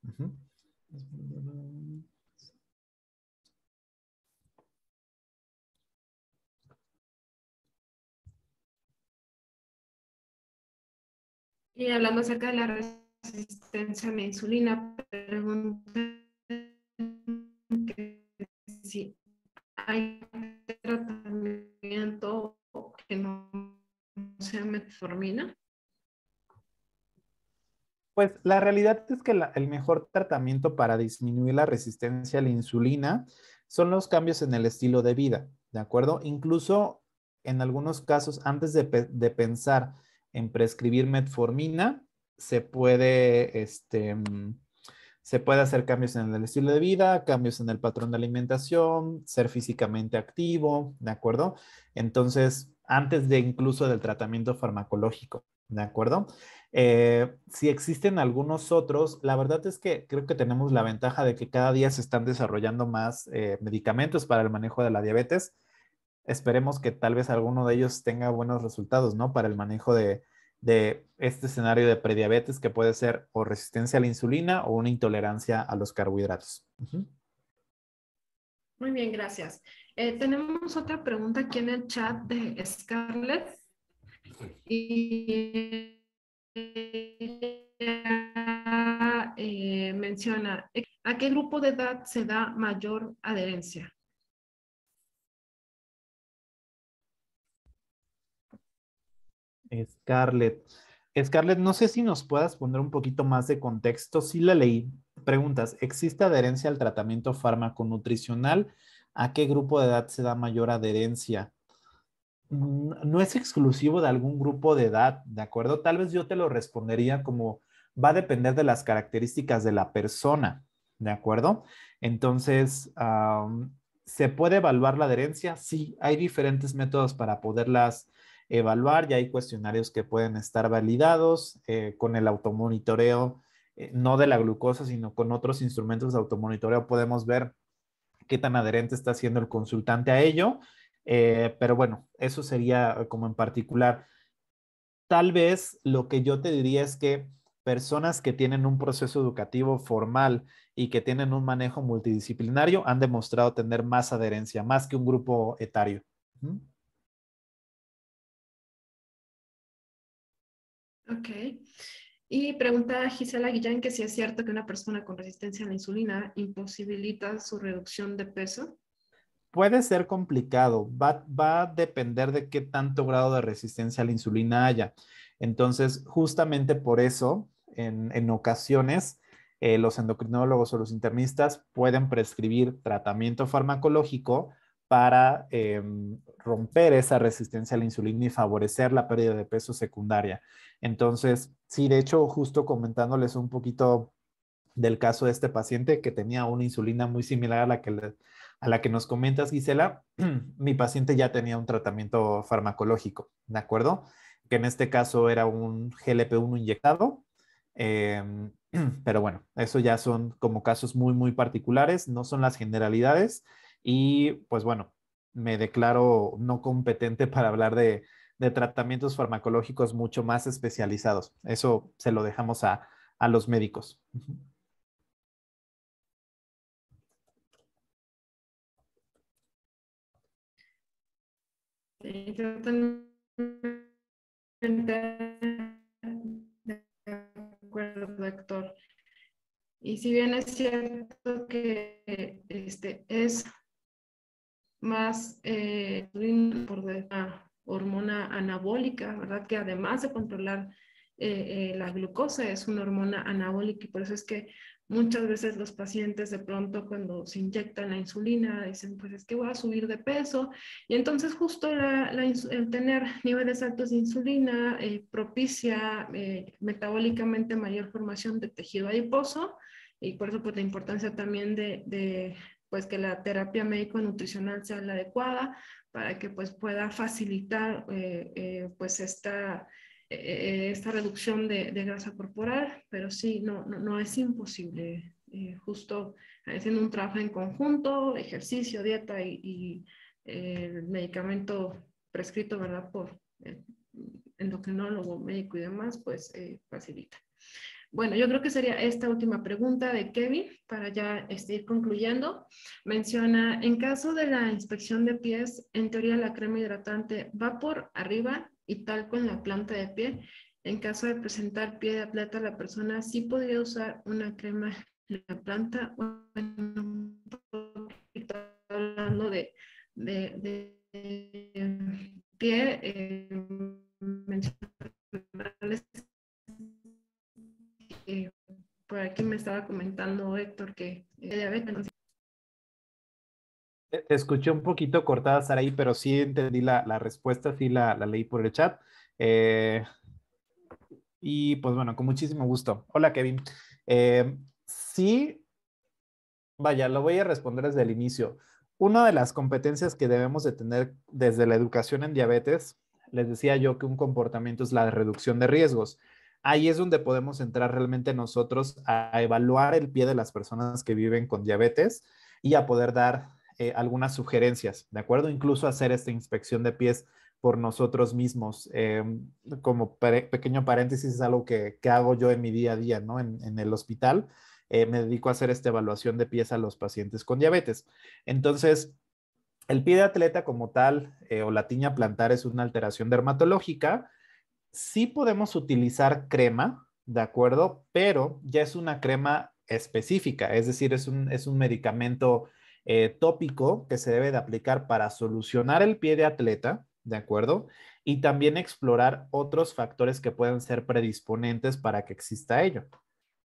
Y hablando acerca de la resistencia a la insulina, preguntan si hay tratamiento que no sea metformina. Pues la realidad es que el mejor tratamiento para disminuir la resistencia a la insulina son los cambios en el estilo de vida, ¿de acuerdo? Incluso en algunos casos, antes de, pensar en prescribir metformina, se puede, este, mm, se puede hacer cambios en el estilo de vida, cambios en el patrón de alimentación, ser físicamente activo, ¿de acuerdo? Entonces, antes de incluso del tratamiento farmacológico, ¿de acuerdo? Eh, si existen algunos otros, la verdad es que creo que tenemos la ventaja de que cada día se están desarrollando más eh, medicamentos para el manejo de la diabetes. Esperemos que tal vez alguno de ellos tenga buenos resultados, ¿no? Para el manejo de, este escenario de prediabetes que puede ser o resistencia a la insulina o una intolerancia a los carbohidratos. Muy bien, gracias. Eh, tenemos otra pregunta aquí en el chat de Scarlett. Y eh, menciona, eh, ¿a qué grupo de edad se da mayor adherencia? Scarlett. Scarlett, no sé si nos puedas poner un poquito más de contexto. Si la leí. Preguntas, ¿existe adherencia al tratamiento farmaconutricional? ¿A qué grupo de edad se da mayor adherencia? Mm, no es exclusivo de algún grupo de edad, ¿de acuerdo? Tal vez yo te lo respondería como va a depender de las características de la persona, ¿de acuerdo? Entonces, ¿se puede evaluar la adherencia? Sí, hay diferentes métodos para poderlas evaluar y hay cuestionarios que pueden estar validados eh, con el automonitoreo, eh, no de la glucosa, sino con otros instrumentos de automonitoreo podemos ver qué tan adherente está siendo el consultante a ello eh, pero bueno, eso sería como en particular. Tal vez lo que yo te diría es que personas que tienen un proceso educativo formal y que tienen un manejo multidisciplinario han demostrado tener más adherencia, más que un grupo etario. Ok. Y pregunta Gisela Guillén que si es cierto que una persona con resistencia a la insulina imposibilita su reducción de peso puede ser complicado, va, a depender de qué tanto grado de resistencia a la insulina haya. Entonces, justamente por eso, en, ocasiones, eh, los endocrinólogos o los internistas pueden prescribir tratamiento farmacológico para em, romper esa resistencia a la insulina y favorecer la pérdida de peso secundaria. Entonces, sí, de hecho, justo comentándoles un poquito del caso de este paciente que tenía una insulina muy similar a la que, le, a la que nos comentas, Gisela, mi paciente ya tenía un tratamiento farmacológico, ¿de acuerdo? Que en este caso era un GLP-1 inyectado. Em, pero bueno, eso ya son como casos muy, muy particulares, no son las generalidades. Y pues bueno, me declaro no competente para hablar de, tratamientos farmacológicos mucho más especializados. Eso se lo dejamos a, a los médicos. y Y si bien es cierto que este, es más eh, por la ah, hormona anabólica, ¿verdad? Que además de controlar eh, eh, la glucosa es una hormona anabólica y por eso es que Muchas veces los pacientes de pronto cuando se inyectan la insulina dicen, pues es que voy a subir de peso. Y entonces justo el tener niveles altos de insulina eh, propicia eh, metabólicamente mayor formación de tejido adiposo y por eso pues la importancia también de, pues que la terapia médico-nutricional sea la adecuada para que pues pueda facilitar eh, pues esta eh, esta reducción de, grasa corporal, pero sí, no, no, es imposible. Eh, justo haciendo un trabajo en conjunto, ejercicio, dieta y, eh, el medicamento prescrito, ¿verdad? Por el endocrinólogo, médico y demás, pues facilita. Bueno, yo creo que sería esta última pregunta de Kevin para ya este, ir concluyendo. Menciona, en caso de la inspección de pies, en teoría la crema hidratante va por arriba y tal con la planta de pie. En caso de presentar pie de plata, la persona sí podría usar una crema en la planta o hablando de, eh, pie, eh, por aquí me estaba comentando Héctor que eh, eh, escuché un poquito cortada, Saraí, pero sí entendí la, la respuesta, sí la, la, leí por el chat. Eh, y pues bueno, con muchísimo gusto. Hola, Kevin. Eh, sí, vaya, lo voy a responder desde el inicio. Una de las competencias que debemos de tener desde la educación en diabetes, les decía yo que un comportamiento es la reducción de riesgos. Ahí es donde podemos entrar realmente nosotros a evaluar el pie de las personas que viven con diabetes y a poder dar eh, algunas sugerencias, ¿de acuerdo? Incluso hacer esta inspección de pies por nosotros mismos. Eh, como pequeño paréntesis, es algo que, hago yo en mi día a día, ¿no? En, el hospital. Eh, me dedico a hacer esta evaluación de pies a los pacientes con diabetes. Entonces, el pie de atleta como tal o la tiña plantar es una alteración dermatológica. Sí podemos utilizar crema, ¿de acuerdo? Pero ya es una crema específica, es decir, es un, es un medicamento eh, tópico que se debe de aplicar para solucionar el pie de atleta, ¿de acuerdo? Y también explorar otros factores que pueden ser predisponentes para que exista ello.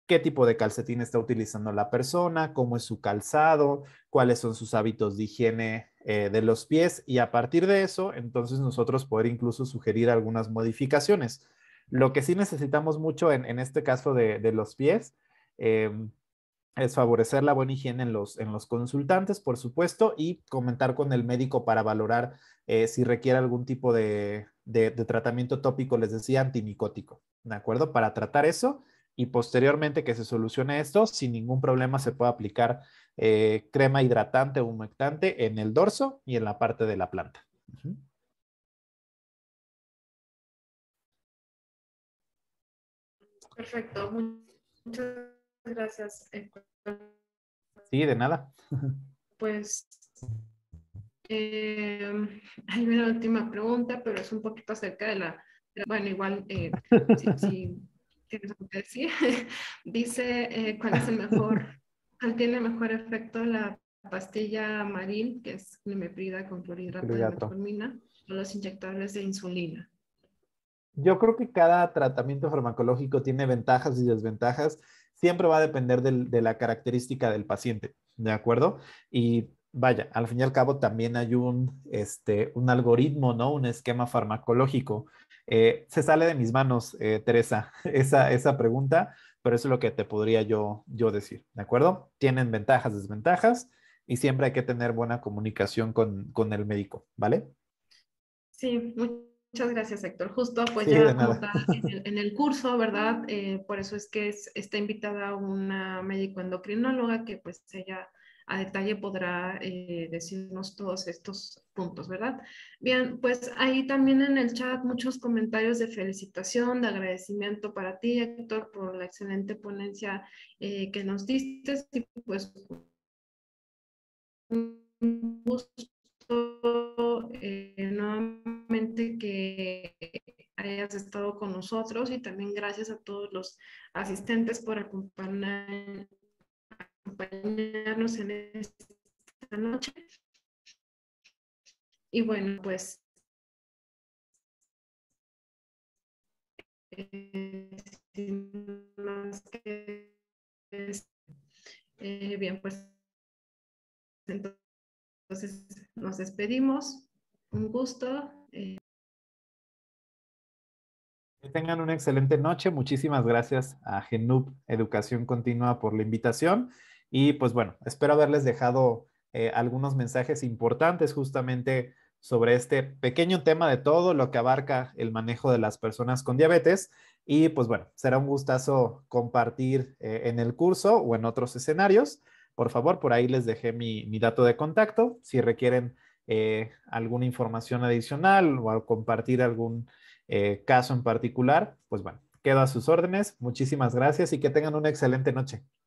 ¿Qué tipo de calcetín está utilizando la persona? ¿Cómo es su calzado? ¿Cuáles son sus hábitos de higiene eh, de los pies? Y a partir de eso, entonces nosotros poder incluso sugerir algunas modificaciones. Lo que sí necesitamos mucho en, este caso de, los pies eh, es favorecer la buena higiene en los, en los consultantes, por supuesto, y comentar con el médico para valorar eh, si requiere algún tipo de, tratamiento tópico, les decía, antimicótico, ¿de acuerdo? Para tratar eso y posteriormente que se solucione esto, sin ningún problema se puede aplicar eh, crema hidratante o humectante en el dorso y en la parte de la planta. Perfecto, muchas gracias. Eh, sí, de nada. Pues em, hay una última pregunta, pero es un poquito acerca de la, bueno, igual, eh, si, tienes algo que decir, dice eh, cuál es el mejor, cuál tiene mejor efecto la pastilla maril, que es limeprida con clorhidrato de metformina, o los inyectables de insulina. Yo creo que cada tratamiento farmacológico tiene ventajas y desventajas siempre va a depender de la característica del paciente, ¿de acuerdo? Y vaya, al fin y al cabo también hay un, este, un algoritmo, ¿no? Un esquema farmacológico. Eh, se sale de mis manos, eh, Teresa, esa, esa pregunta, pero eso es lo que te podría yo, yo decir, ¿de acuerdo? Tienen ventajas, desventajas y siempre hay que tener buena comunicación con, con el médico, ¿vale? Sí, muchas Muchas gracias, Héctor. Justo, pues en, el, curso, ¿verdad? Eh, por eso es que está invitada una médico endocrinóloga que pues ella a detalle podrá eh, decirnos todos estos puntos, ¿verdad? Bien, pues ahí también en el chat muchos comentarios de felicitación, de agradecimiento para ti, Héctor, por la excelente ponencia eh, que nos diste pues un gusto eh, nuevamente que hayas estado con nosotros y también gracias a todos los asistentes por acompañarnos en esta noche. Y bueno, pues eh, eh, bien, pues entonces entonces, nos despedimos. Un gusto. Eh. Que tengan una excelente noche. Muchísimas gracias a Genup Educación Continua por la invitación. Y pues bueno, espero haberles dejado eh, algunos mensajes importantes justamente sobre este pequeño tema de todo lo que abarca el manejo de las personas con diabetes. Y pues bueno, será un gustazo compartir eh, en el curso o en otros escenarios por favor, por ahí les dejé mi, dato de contacto. Si requieren eh, alguna información adicional o compartir algún eh, caso en particular, pues bueno, quedo a sus órdenes. Muchísimas gracias y que tengan una excelente noche.